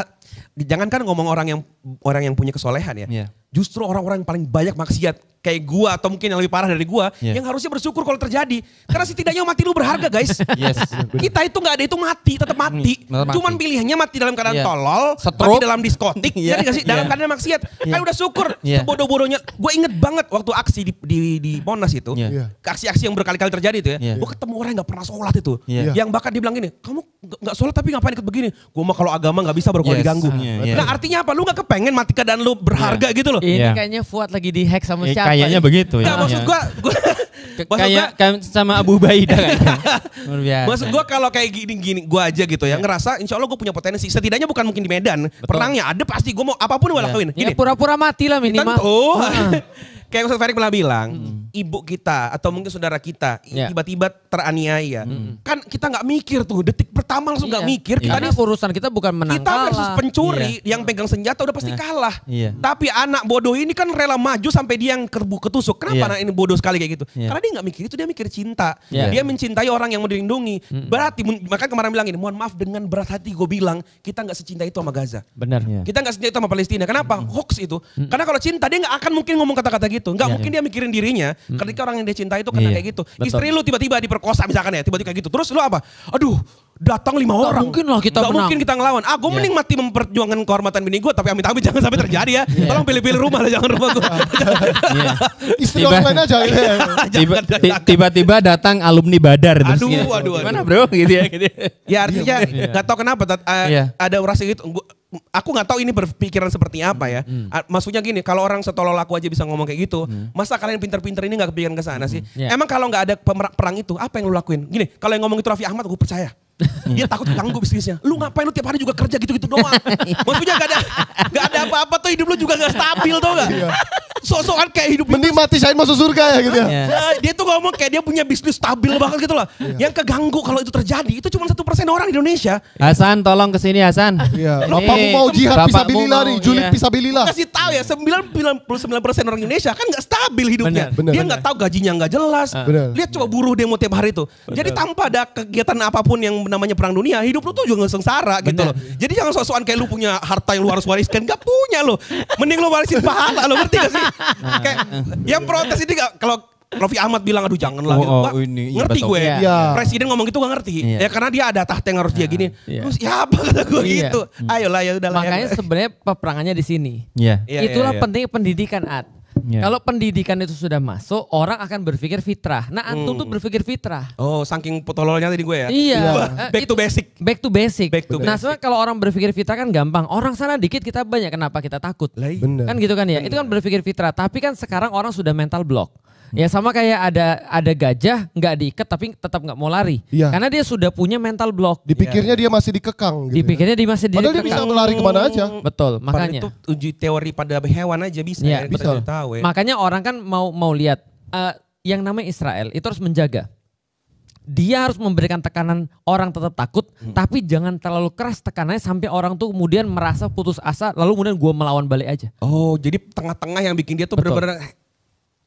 jangankan ngomong orang yang orang yang punya kesolehan ya. Yeah. Justru orang-orang yang paling banyak maksiat kayak gua atau mungkin yang lebih parah dari gua yeah. yang harusnya bersyukur kalau terjadi. Karena setidaknya mati lu berharga, guys. yes. Kita itu nggak ada itu mati, tetap hmm, mati. mati. Cuman pilihannya mati dalam keadaan yeah. tolol, Stroke. mati dalam diskotik, yeah. Iya. jadi dalam iya. keadaan maksiat. Yeah. Kayak udah syukur. Yeah. Iya. Bodoh-bodohnya. Gua inget banget waktu aksi di di, di Monas itu. aksi Aksi-aksi yang berkali-kali terjadi itu ya. Yeah. Gua ketemu orang yang gak pernah sholat itu. Yeah. Yang bahkan dibilang gini, "Kamu nggak sholat tapi ngapain ikut begini?" Gua mah kalau agama nggak bisa baru yes. diganggu. Yeah. Nah, artinya apa? Lu nggak kepe pengen mati keadaan lu berharga yeah. gitu loh. Ini yeah. kayaknya Fuad lagi di hack sama iya, siapa. Kayaknya ya? begitu ya. Nah, maksud gua, gua kayak kaya sama Abu Baida kan. maksud gua kalau kayak gini-gini gua aja gitu ya, yeah. ngerasa insya Allah gua punya potensi. Setidaknya bukan mungkin di Medan. Betul. Perangnya ada pasti gua mau apapun gua yeah. lakuin. Ya, gini. Ya pura-pura mati lah minimal. Tentu. Ah. kayak Ustaz Farid pernah bilang, hmm ibu kita atau mungkin saudara kita yeah. tiba-tiba teraniaya. Mm. Kan kita nggak mikir tuh, detik pertama langsung nggak yeah. mikir. Kita iya. Karena urusan kita bukan menang Kita kalah. versus pencuri yeah. yang pegang senjata udah pasti yeah. kalah. Yeah. Tapi anak bodoh ini kan rela maju sampai dia yang kerbu ketusuk. Kenapa yeah. anak ini bodoh sekali kayak gitu? Yeah. Karena dia nggak mikir itu, dia mikir cinta. Yeah. Dia mencintai orang yang mau dilindungi. Mm. Berarti, maka kemarin bilang ini, mohon maaf dengan berat hati gue bilang, kita nggak secinta itu sama Gaza. Benar. Yeah. Kita nggak secinta itu sama Palestina. Kenapa? Mm. Hoax itu. Mm. Karena kalau cinta dia nggak akan mungkin ngomong kata-kata gitu. Nggak yeah. mungkin iya. dia mikirin dirinya hmm Ketika orang yang dia cintai itu kena iya, kayak gitu. Betul. Istri lu tiba-tiba diperkosa misalkan ya, tiba-tiba kayak gitu. Terus lu apa? Aduh, datang lima Nggak orang. mungkin lah kita Nggak mungkin kita ngelawan. Ah, gue yeah. mending mati memperjuangkan kehormatan bini gue, tapi amit-amit jangan sampai terjadi ya. Yeah. Tolong pilih-pilih rumah lah, jangan rumah gue. Iya. Istri tiba, lain aja. Iya. tiba, tiba-tiba datang alumni badar. Terus aduh, ya. aduh, aduh. Gimana bro? Gitu ya. Gitu. ya, ya artinya yeah. Iya, gak tau kenapa, uh, yeah. ada orasi gitu. Gua, aku nggak tahu ini berpikiran seperti apa ya. Hmm. Maksudnya gini, kalau orang setolol aku aja bisa ngomong kayak gitu, hmm. masa kalian pinter-pinter ini nggak kepikiran ke sana hmm. sih? Ya. Yeah. Emang kalau nggak ada perang itu, apa yang lu lakuin? Gini, kalau yang ngomong itu Raffi Ahmad, gue percaya. Dia takut ganggu bisnisnya. Lu ngapain lu tiap hari juga kerja gitu-gitu doang. Maksudnya gak ada gak ada apa-apa tuh hidup lu juga gak stabil tau gak? Iya sosokan kayak hidup mending mati syahid masuk surga ya gitu ya. Yeah. dia tuh ngomong kayak dia punya bisnis stabil banget gitu loh. Yeah. Yang keganggu kalau itu terjadi itu cuma satu persen orang di Indonesia. Hasan tolong kesini Hasan. Iya. Bapakmu mau jihad bisa pisabilillah nih, julid iya. lari. Kasih tahu ya 99% orang Indonesia kan nggak stabil labil hidupnya. Bener, dia nggak tahu gajinya nggak jelas. Ah. Bener, Lihat coba buruh demo tiap hari itu. Jadi tanpa ada kegiatan apapun yang namanya perang dunia, hidup lu tuh juga nggak sengsara bener. gitu loh. Jadi jangan sok-sokan kayak lu punya harta yang lu harus wariskan, gak punya lo. Mending lu warisin pahala lo ngerti gak sih? Nah. kayak yang protes ini gak, kalau Raffi Ahmad bilang aduh jangan lah oh, gitu. oh, ini, iya, ngerti betul. gue. Iya. iya. Presiden ngomong gitu gak ngerti. Iya. Ya karena dia ada tahta yang harus dia iya. gini. Iya. Terus ya apa kata gue iya. gitu. Hmm. Ayolah ya udah ya. Makanya sebenarnya peperangannya di sini. Iya. Itulah iya, iya, penting pendidikan At. Yeah. Kalau pendidikan itu sudah masuk, orang akan berpikir fitrah. Nah, hmm. antum hmm. tuh berpikir fitrah. Oh, saking potololnya tadi gue ya. Iya. back to basic. Back to basic. Back to nah, basic. kalau orang berpikir fitrah kan gampang. Orang sana dikit kita banyak. Kenapa kita takut? Iya. Bener. Kan gitu kan ya. Bener. Itu kan berpikir fitrah. Tapi kan sekarang orang sudah mental block. Ya sama kayak ada ada gajah nggak diikat tapi tetap nggak mau lari. Ya. Karena dia sudah punya mental block. Dipikirnya ya. dia masih dikekang. Gitu ya. Dipikirnya ya. dia masih dikekang. Padahal dia bisa lari kemana aja. Betul. Makanya. itu uji teori pada hewan aja bisa. Iya, ya, ya bisa. ya. Makanya orang kan mau mau lihat uh, yang namanya Israel itu harus menjaga. Dia harus memberikan tekanan orang tetap takut, hmm. tapi jangan terlalu keras tekanannya sampai orang tuh kemudian merasa putus asa, lalu kemudian gue melawan balik aja. Oh, jadi tengah-tengah yang bikin dia tuh benar-benar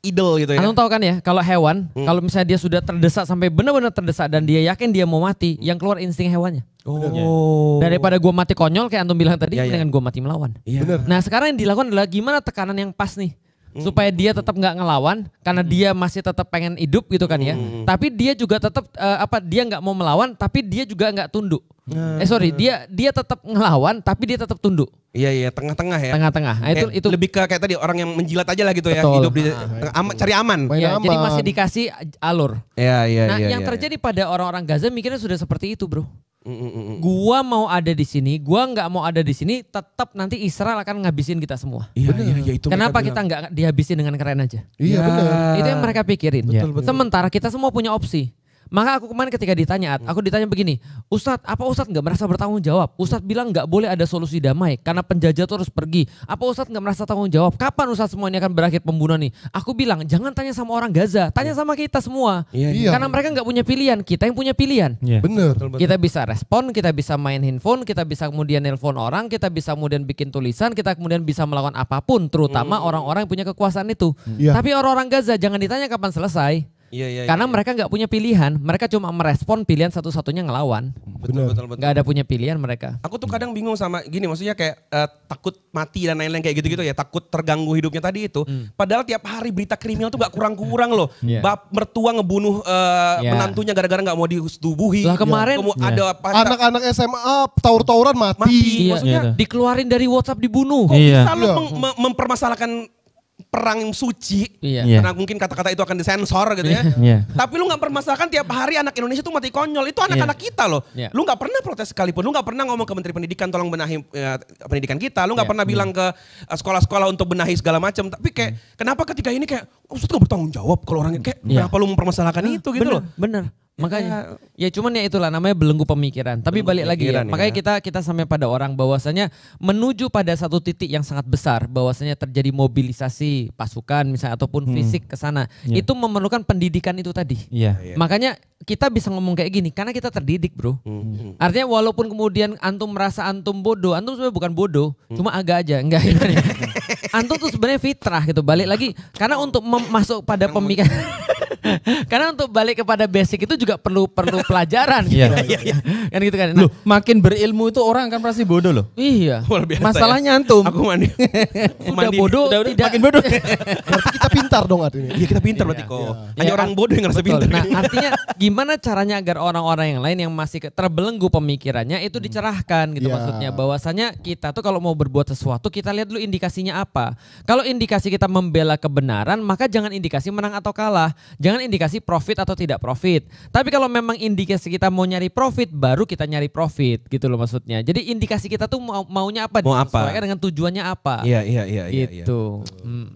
idol gitu ya. Anda tahu kan ya, kalau hewan, hmm. kalau misalnya dia sudah terdesak sampai benar-benar terdesak dan dia yakin dia mau mati, hmm. yang keluar insting hewannya. Oh. Daripada gue mati konyol kayak antum bilang tadi, ya, ya. dengan gue mati melawan. Ya. Nah sekarang yang dilakukan adalah gimana tekanan yang pas nih hmm. supaya dia tetap nggak ngelawan karena hmm. dia masih tetap pengen hidup gitu kan ya. Hmm. Tapi dia juga tetap uh, apa dia nggak mau melawan, tapi dia juga nggak tunduk. Hmm. Eh sorry, dia dia tetap ngelawan tapi dia tetap tunduk. Iya iya, tengah-tengah ya. Tengah-tengah. Nah, itu eh, itu lebih ke kayak tadi orang yang menjilat aja lah gitu ya, Betul. ya, hidup di ah, ama, cari aman. Ya, aman. Jadi masih dikasih alur. Iya iya Nah, ya, yang ya, terjadi ya. pada orang-orang Gaza mikirnya sudah seperti itu, Bro. Mm, mm, mm, gua mau ada di sini, gua nggak mau ada di sini, tetap nanti Israel akan ngabisin kita semua. Iya, iya, iya itu. Kenapa kita nggak dihabisin dengan keren aja? Iya, ya. benar. Itu yang mereka pikirin. Ya. Betul, ya. betul. Sementara kita semua punya opsi. Maka aku kemarin ketika ditanya, hmm. aku ditanya begini, Ustadz, apa Ustadz nggak merasa bertanggung jawab? Ustadz bilang nggak boleh ada solusi damai karena penjajah terus pergi. Apa Ustadz nggak merasa tanggung jawab? Kapan Ustadz semua ini akan berakhir pembunuhan nih? Aku bilang jangan tanya sama orang Gaza, tanya iya. sama kita semua. Iya, iya. Karena mereka nggak punya pilihan, kita yang punya pilihan. Iya. Bener. Kita bisa respon, kita bisa main handphone, kita bisa kemudian nelpon orang, kita bisa kemudian bikin tulisan, kita kemudian bisa melakukan apapun, terutama hmm. orang-orang hmm. yang punya kekuasaan itu. Iya. Tapi orang-orang Gaza jangan ditanya kapan selesai. Iya, iya, Karena iya, iya. mereka nggak punya pilihan, mereka cuma merespon pilihan satu-satunya ngelawan. Betul, betul, betul. Gak ada punya pilihan mereka. Aku tuh kadang bingung sama gini, maksudnya kayak uh, takut mati dan lain-lain kayak gitu-gitu ya, takut terganggu hidupnya tadi itu. Hmm. Padahal tiap hari berita kriminal tuh gak kurang-kurang loh. Yeah. Bap mertua ngebunuh uh, eh, yeah. menantunya gara-gara nggak mau ditubuhi. Lah kemarin yeah. ada anak-anak SMA taur-tauran mati. mati. Iya, maksudnya iya. dikeluarin dari WhatsApp dibunuh. Kok yeah. bisa lu iya. mem mempermasalahkan perang yang suci. Iya. iya. Karena mungkin kata-kata itu akan disensor gitu ya. Yeah. Tapi lu nggak permasalahkan tiap hari anak Indonesia tuh mati konyol. Itu anak-anak yeah. kita loh. Yeah. Lu nggak pernah protes sekalipun. Lu nggak pernah ngomong ke Menteri Pendidikan tolong benahi ya, pendidikan kita. Lu nggak yeah. pernah yeah. Hmm. bilang ke eh, sekolah-sekolah untuk benahi segala macam. Tapi kayak hmm. kenapa ketika ini kayak oh, Ustaz gak bertanggung jawab kalau orangnya kayak yeah. kenapa lu mempermasalahkan nah, itu gitu bener, loh. Bener. Makanya ya, ya cuman ya itulah namanya belenggu pemikiran. Tapi belenggu balik lagi ya, ya. Makanya kita kita sampai pada orang bahwasanya menuju pada satu titik yang sangat besar bahwasanya terjadi mobilisasi pasukan misalnya ataupun hmm. fisik ke sana. Ya. Itu memerlukan pendidikan itu tadi. Iya. Ya. Makanya kita bisa ngomong kayak gini karena kita terdidik, Bro. Hmm. Artinya walaupun kemudian antum merasa antum bodoh, antum sebenarnya bukan bodoh, hmm. cuma agak aja enggak antum tuh sebenarnya fitrah gitu. Balik lagi karena untuk masuk pada pemikiran Karena untuk balik kepada basic itu juga perlu perlu pelajaran iya. gitu. Iya, iya, Kan gitu kan. Nah, loh, makin berilmu itu orang akan pasti bodoh loh. Iya. Biasa Masalahnya ya. antum. Aku mandi. Udah bodoh, udah, udah, tidak. makin bodoh. berarti kita pintar dong artinya. Iya, kita pintar iya, berarti kok. Iya. Hanya iya, orang bodoh yang ngerasa pintar. Nah, artinya gimana caranya agar orang-orang yang lain yang masih terbelenggu pemikirannya itu hmm. dicerahkan gitu yeah. maksudnya. Bahwasanya kita tuh kalau mau berbuat sesuatu kita lihat dulu indikasinya apa. Kalau indikasi kita membela kebenaran, maka jangan indikasi menang atau kalah. Jangan Jangan indikasi profit atau tidak profit. Tapi kalau memang indikasi kita mau nyari profit, baru kita nyari profit gitu loh maksudnya. Jadi indikasi kita tuh mau maunya apa? Mau apa? dengan tujuannya apa? Iya iya iya. Gitu. Iya, iya. Gitu.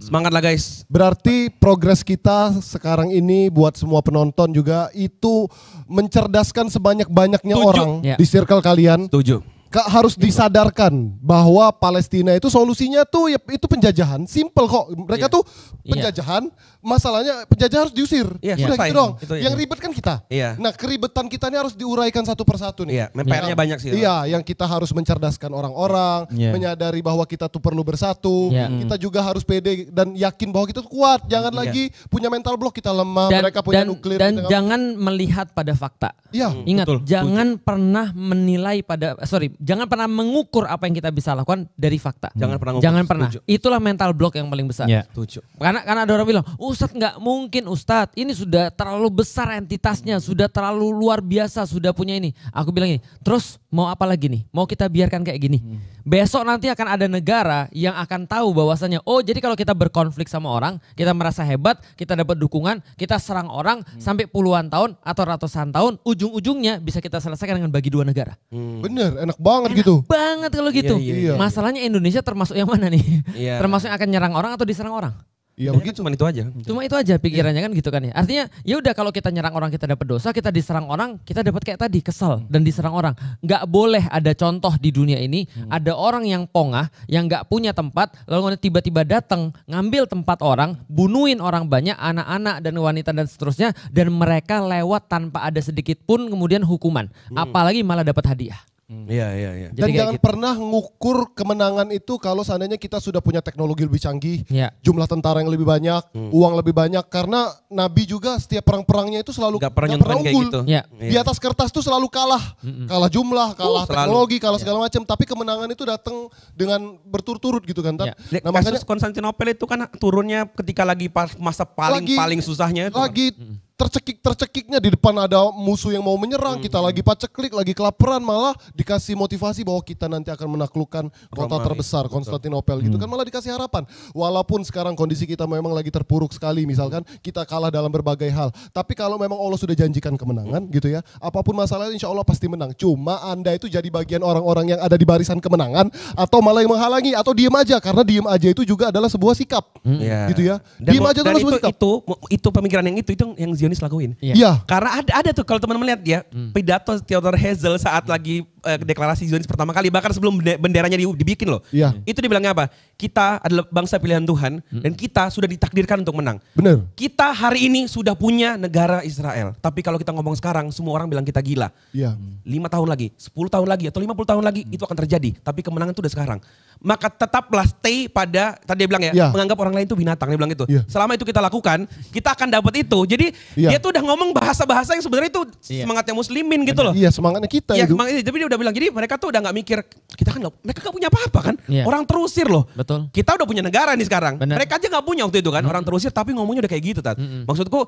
Semangat lah guys. Berarti progres kita sekarang ini buat semua penonton juga itu mencerdaskan sebanyak banyaknya Tujuh. orang ya. di circle kalian. Tujuh. Kak harus disadarkan bahwa Palestina itu solusinya tuh ya, itu penjajahan, simple kok. Mereka yeah. tuh iya. penjajahan, yeah masalahnya penjajah harus diusir. Iya, Udah iya. gitu dong. Itu, yang iya. ribet kan kita. Iya. Nah keribetan kita ini harus diuraikan satu persatu nih. Iya, mempernya iya. banyak sih. Iya, yang kita harus mencerdaskan orang-orang, iya. menyadari bahwa kita tuh perlu bersatu. iya. Kita juga harus pede dan yakin bahwa kita tuh kuat. Jangan iya. lagi punya mental block kita lemah, dan, mereka punya dan, nuklir. Dan kita jangan melihat pada fakta. Iya. Hmm, Ingat, betul, jangan betul. pernah menilai pada, eh, sorry, jangan pernah mengukur apa yang kita bisa lakukan dari fakta. Jangan pernah. Jangan pernah. Itulah mental block yang paling besar. Iya. Karena karena ada orang bilang, oh Ustadz nggak mungkin Ustadz, ini sudah terlalu besar entitasnya, sudah terlalu luar biasa, sudah punya ini. Aku bilang ini, terus mau apa lagi nih? Mau kita biarkan kayak gini? Hmm. Besok nanti akan ada negara yang akan tahu bahwasannya, oh jadi kalau kita berkonflik sama orang, kita merasa hebat, kita dapat dukungan, kita serang orang hmm. sampai puluhan tahun atau ratusan tahun, ujung-ujungnya bisa kita selesaikan dengan bagi dua negara. Hmm. Bener, enak banget enak gitu. banget kalau iya, gitu. Iya, iya, iya. Masalahnya Indonesia termasuk yang mana nih? Iya. termasuk yang akan nyerang orang atau diserang orang? Ya begitu. cuma itu aja. Cuma itu aja pikirannya ya. kan gitu kan ya. Artinya ya udah kalau kita nyerang orang kita dapat dosa, kita diserang orang, kita dapat kayak tadi kesel hmm. dan diserang orang. Gak boleh ada contoh di dunia ini hmm. ada orang yang pongah, yang gak punya tempat, lalu tiba-tiba datang ngambil tempat orang, bunuin orang banyak, anak-anak dan wanita dan seterusnya dan mereka lewat tanpa ada sedikit pun kemudian hukuman. Hmm. Apalagi malah dapat hadiah. Hmm. Iya, iya, iya. Dan jangan gitu. pernah ngukur kemenangan itu kalau seandainya kita sudah punya teknologi lebih canggih, ya. jumlah tentara yang lebih banyak, hmm. uang lebih banyak. Karena Nabi juga setiap perang-perangnya itu selalu gak pernah, gak pernah unggul. Gitu. Ya. Di atas kertas tuh selalu kalah. mm Kalah jumlah, uh, kalah uh, teknologi, kalah iya. segala macam. Tapi kemenangan itu datang dengan berturut-turut gitu kan. Ya. Nah, makanya, Kasus Konstantinopel itu kan turunnya ketika lagi pas masa paling-paling paling susahnya itu. Lagi tercekik-tercekiknya di depan ada musuh yang mau menyerang, hmm. kita lagi paceklik, lagi kelaparan, malah dikasih motivasi bahwa kita nanti akan menaklukkan kota terbesar Konstantinopel hmm. gitu kan hmm. malah dikasih harapan. Walaupun sekarang kondisi kita memang lagi terpuruk sekali misalkan kita kalah dalam berbagai hal, tapi kalau memang Allah sudah janjikan kemenangan hmm. gitu ya, apapun masalahnya insya Allah pasti menang. Cuma Anda itu jadi bagian orang-orang yang ada di barisan kemenangan atau malah yang menghalangi atau diem aja karena diem aja itu juga adalah sebuah sikap. Hmm. Iya. Gitu ya. diem aja itu, adalah sebuah itu, sikap. Itu itu pemikiran yang itu itu yang Zionis lakuin. Iya. Yeah. Karena ada ada tuh kalau teman-teman lihat ya hmm. pidato Theodore Hazel saat hmm. lagi uh, deklarasi Zionis pertama kali bahkan sebelum benderanya dibikin loh. Iya. Yeah. Itu dibilangnya apa? Kita adalah bangsa pilihan Tuhan hmm. dan kita sudah ditakdirkan untuk menang. Benar. Kita hari ini sudah punya negara Israel. Tapi kalau kita ngomong sekarang semua orang bilang kita gila. Iya. Yeah. 5 tahun lagi, 10 tahun lagi atau 50 tahun lagi hmm. itu akan terjadi. Tapi kemenangan itu udah sekarang maka tetaplah stay pada tadi dia bilang ya, ya. menganggap orang lain itu binatang dia bilang gitu. Ya. Selama itu kita lakukan, kita akan dapat itu. Jadi ya. dia tuh udah ngomong bahasa-bahasa yang sebenarnya itu ya. semangatnya muslimin gitu loh. Iya, semangatnya kita ya, itu. Semangat, tapi dia udah bilang jadi mereka tuh udah nggak mikir kita kan gak, mereka gak punya apa-apa kan. Ya. Orang terusir loh. Betul. Kita udah punya negara nih sekarang. Bener. Mereka aja nggak punya waktu itu kan. -hmm. Orang terusir tapi ngomongnya udah kayak gitu tat. -hmm. Maksudku uh,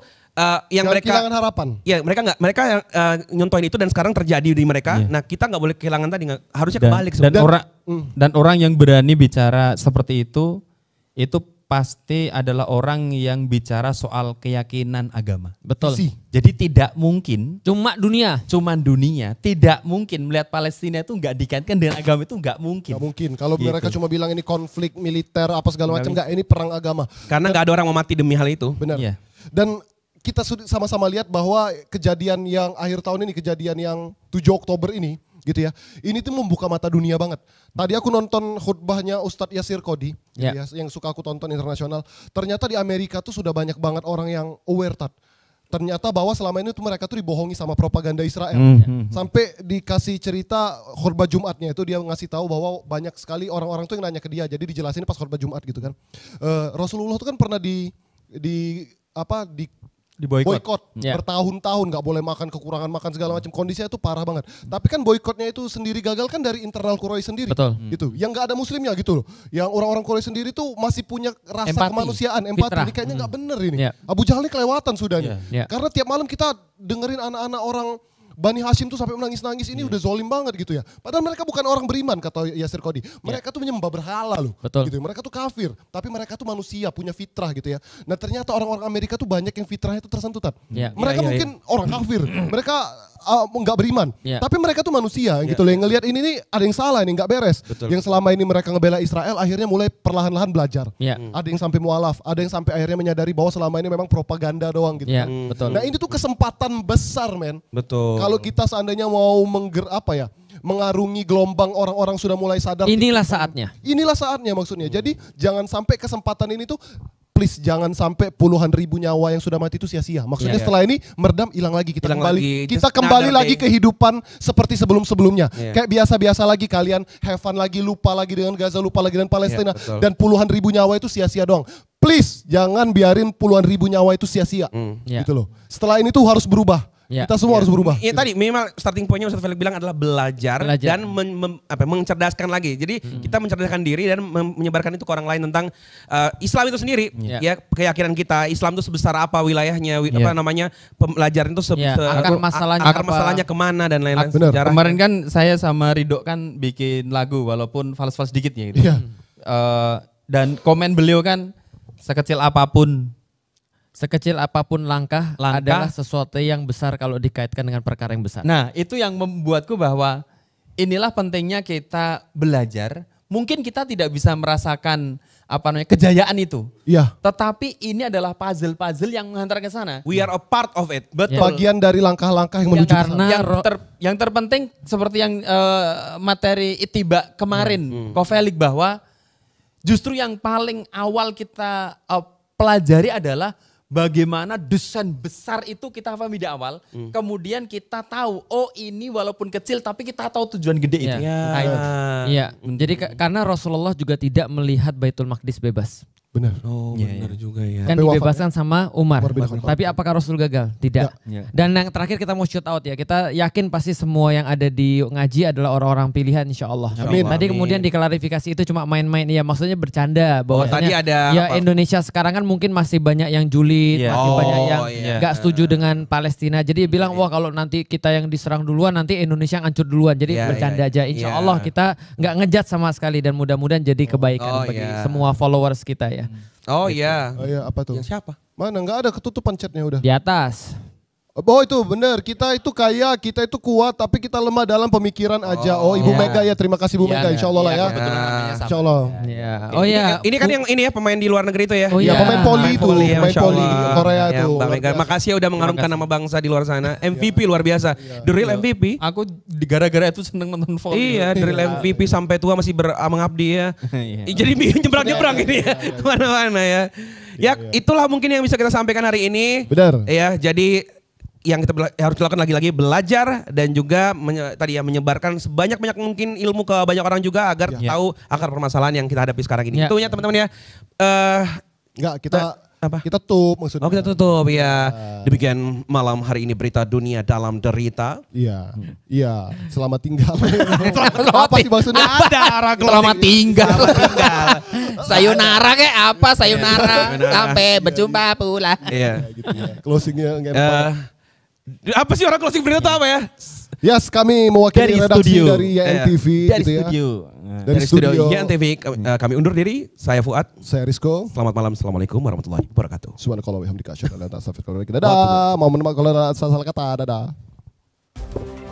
yang Jangan mereka kehilangan harapan. Ya, mereka nggak mereka yang uh, eh, nyontoin itu dan sekarang terjadi di mereka. Ya. Nah, kita nggak boleh kehilangan tadi gak, harusnya dan, kebalik sebenarnya. dan orang Hmm. Dan orang yang berani bicara seperti itu itu pasti adalah orang yang bicara soal keyakinan agama. Betul. Si. Jadi tidak mungkin. Cuma dunia. cuma dunia. Tidak mungkin melihat Palestina itu nggak dikaitkan dengan agama itu nggak mungkin. Nggak mungkin. Kalau gitu. mereka cuma bilang ini konflik militer apa segala macam nggak ini perang agama. Karena nggak ada orang mau mati demi hal itu. Benar. Ya. Dan kita sama-sama lihat bahwa kejadian yang akhir tahun ini, kejadian yang 7 Oktober ini, gitu ya. Ini tuh membuka mata dunia banget. Tadi aku nonton khutbahnya Ustadz Yasir Kodi gitu yeah. ya, yang suka aku tonton internasional. Ternyata di Amerika tuh sudah banyak banget orang yang aware tat ternyata bahwa selama ini tuh mereka tuh dibohongi sama propaganda Israel. Mm-hmm. Sampai dikasih cerita khutbah Jumatnya itu dia ngasih tahu bahwa banyak sekali orang-orang tuh yang nanya ke dia. Jadi dijelasin pas khutbah Jumat gitu kan. Uh, Rasulullah tuh kan pernah di di apa di di boykot, yeah. bertahun-tahun nggak boleh makan kekurangan makan segala macam kondisinya itu parah banget tapi kan boykotnya itu sendiri gagal kan dari internal Quraisy sendiri Betul. Hmm. gitu yang nggak ada muslimnya gitu loh yang orang-orang Kuroi sendiri tuh masih punya rasa empati. kemanusiaan empati Fitrah. ini kayaknya nggak hmm. bener ini yeah. Abu Jahal ini kelewatan sudahnya yeah. Yeah. karena tiap malam kita dengerin anak-anak orang Bani Hashim tuh sampai menangis-nangis ini yeah. udah zolim banget gitu ya. Padahal mereka bukan orang beriman kata Yasir Kodi. Iya. Mereka yeah. tuh menyembah berhala loh. Betul. Gitu. Ya. Mereka tuh kafir, tapi mereka tuh manusia punya fitrah gitu ya. Nah ternyata orang-orang Amerika tuh banyak yang fitrahnya itu tersentuh. Yeah. Mereka yeah, yeah, mungkin yeah. orang kafir. mereka Eh, nggak uh, beriman. Yeah. Tapi mereka tuh manusia yeah. gitu loh. Yang ngelihat ini nih ada yang salah ini nggak beres. Betul. Yang selama ini mereka ngebela Israel akhirnya mulai perlahan-lahan belajar. Yeah. Hmm. Ada yang sampai mualaf, ada yang sampai akhirnya menyadari bahwa selama ini memang propaganda doang gitu. Yeah. Hmm. Betul. Nah, ini tuh kesempatan besar, men. Betul. Kalau kita seandainya mau mengger apa ya? mengarungi gelombang orang-orang sudah mulai sadar. Inilah saatnya. Inilah saatnya maksudnya. Hmm. Jadi jangan sampai kesempatan ini tuh please jangan sampai puluhan ribu nyawa yang sudah mati itu sia-sia. Maksudnya yeah, iya. setelah ini meredam hilang lagi kita ilang kembali lagi. kita Just kembali lagi day. kehidupan seperti sebelum-sebelumnya. Yeah. Kayak biasa-biasa lagi kalian have fun lagi lupa lagi dengan Gaza, lupa lagi dengan iya, Palestina yeah, dan puluhan ribu nyawa itu sia-sia doang. Please jangan biarin puluhan ribu nyawa itu sia-sia. Mm, yeah. Gitu loh. Setelah ini tuh harus berubah Ya. Kita semua ya. harus berubah. Iya tadi minimal starting pointnya Ustadz Felix bilang adalah belajar, belajar. dan men, mem, apa, mencerdaskan lagi. Jadi hmm. kita mencerdaskan diri dan menyebarkan itu ke orang lain tentang uh, Islam itu sendiri. Ya. ya keyakinan kita Islam itu sebesar apa wilayahnya, ya. apa namanya pembelajaran itu ya, se, ya. akar masalahnya, akar masalahnya kemana dan lain-lain. Sejarah. Kemarin kan saya sama Ridho kan bikin lagu walaupun fals-fals dikit ya Gitu. Ya. Uh, dan komen beliau kan sekecil apapun Sekecil apapun langkah, langkah adalah sesuatu yang besar kalau dikaitkan dengan perkara yang besar. Nah, itu yang membuatku bahwa inilah pentingnya kita belajar. Mungkin kita tidak bisa merasakan apa namanya kejayaan itu. Iya. Tetapi ini adalah puzzle-puzzle yang mengantar ke sana. We are a part of it. Betul. Iya. Bagian dari langkah-langkah yang, ya, yang menuju karena yang, ter, yang terpenting seperti yang uh, materi itiba kemarin, hmm. hmm. Kofelik bahwa justru yang paling awal kita uh, pelajari adalah bagaimana desain besar itu kita pahami di awal, hmm. kemudian kita tahu oh ini walaupun kecil tapi kita tahu tujuan gede itu. Ya. Ya. Iya. Nah, Ya. Jadi karena Rasulullah juga tidak melihat Baitul Maqdis bebas. Benar. Oh, ya, benar ya. juga ya. Kan dibebaskan sama Umar. Umar bin Tapi apakah Rasul gagal? Tidak. Ya. Dan yang terakhir kita mau shoot out ya. Kita yakin pasti semua yang ada di ngaji adalah orang-orang pilihan insya Allah. Amin. Tadi Amin. kemudian diklarifikasi itu cuma main-main. Ya maksudnya bercanda. Bahwa oh, tadi ya, ada. Ya apa? Indonesia sekarang kan mungkin masih banyak yang julid. Yeah. Masih oh, banyak yang yeah. gak setuju dengan Palestina. Jadi bilang iya. wah kalau nanti kita yang diserang duluan nanti Indonesia yang hancur duluan. Jadi yeah, iya. bercanda yeah, aja. Iya. Insya yeah. Allah kita nggak ngejat sama sekali. Dan mudah-mudahan jadi kebaikan oh, bagi yeah. semua followers kita ya. Oh gitu. iya. Oh iya apa tuh? Yang siapa? Mana enggak ada ketutupan chatnya udah. Di atas. Oh itu benar, kita itu kaya, kita itu kuat, tapi kita lemah dalam pemikiran aja. Oh, oh Ibu iya. yeah. Mega ya, terima kasih Ibu yeah, Mega, iya. insya Allah yeah, lah iya, ya. Yeah. Insya Allah. Oh iya. Ini, kan ini kan yang ini ya pemain di luar negeri itu ya. Oh iya, pemain poli itu, pemain poli, pemain poli ya, Korea itu. Bang Mega, makasih ya udah mengharumkan nama bangsa di luar sana. MVP luar biasa, the real MVP. Aku gara-gara itu seneng nonton poli Iya, the real MVP sampai tua masih ber, mengabdi ya. Jadi nyebrang-nyebrang ini ya, kemana-mana ya. Ya itulah mungkin yang bisa kita sampaikan hari ini. Benar. Ya, jadi yang kita harus lakukan lagi-lagi belajar dan juga menye- tadi ya menyebarkan sebanyak-banyak mungkin ilmu ke banyak orang juga agar ya. tahu akar permasalahan yang kita hadapi sekarang ini. Ya. Itu ya teman-teman ya. Eh enggak kita uh, apa? Kita tutup maksudnya. Oh kita tutup ya. Iya. Demikian malam hari ini berita dunia dalam derita. Iya. Iya. Selamat tinggal. apa sih maksudnya? Apa? Ada arah Selamat tinggal. selamat tinggal. sayonara kayak apa sayonara. Iya, Sampai iya. berjumpa pula. Iya. Gitu ya. Closingnya uh, apa sih orang closing berita apa ya? Yes, kami mewakili dari redaksi studio. dari YNTV iya. e dari gitu ya. Studio. Dari, dari studio. studio YNTV e eh, kami, undur diri. Saya Fuad. Saya Rizko. Selamat malam. Assalamualaikum warahmatullahi wabarakatuh. Subhanallah wa Dadah. Mau menemukan kalau ada salah kata. Dadah.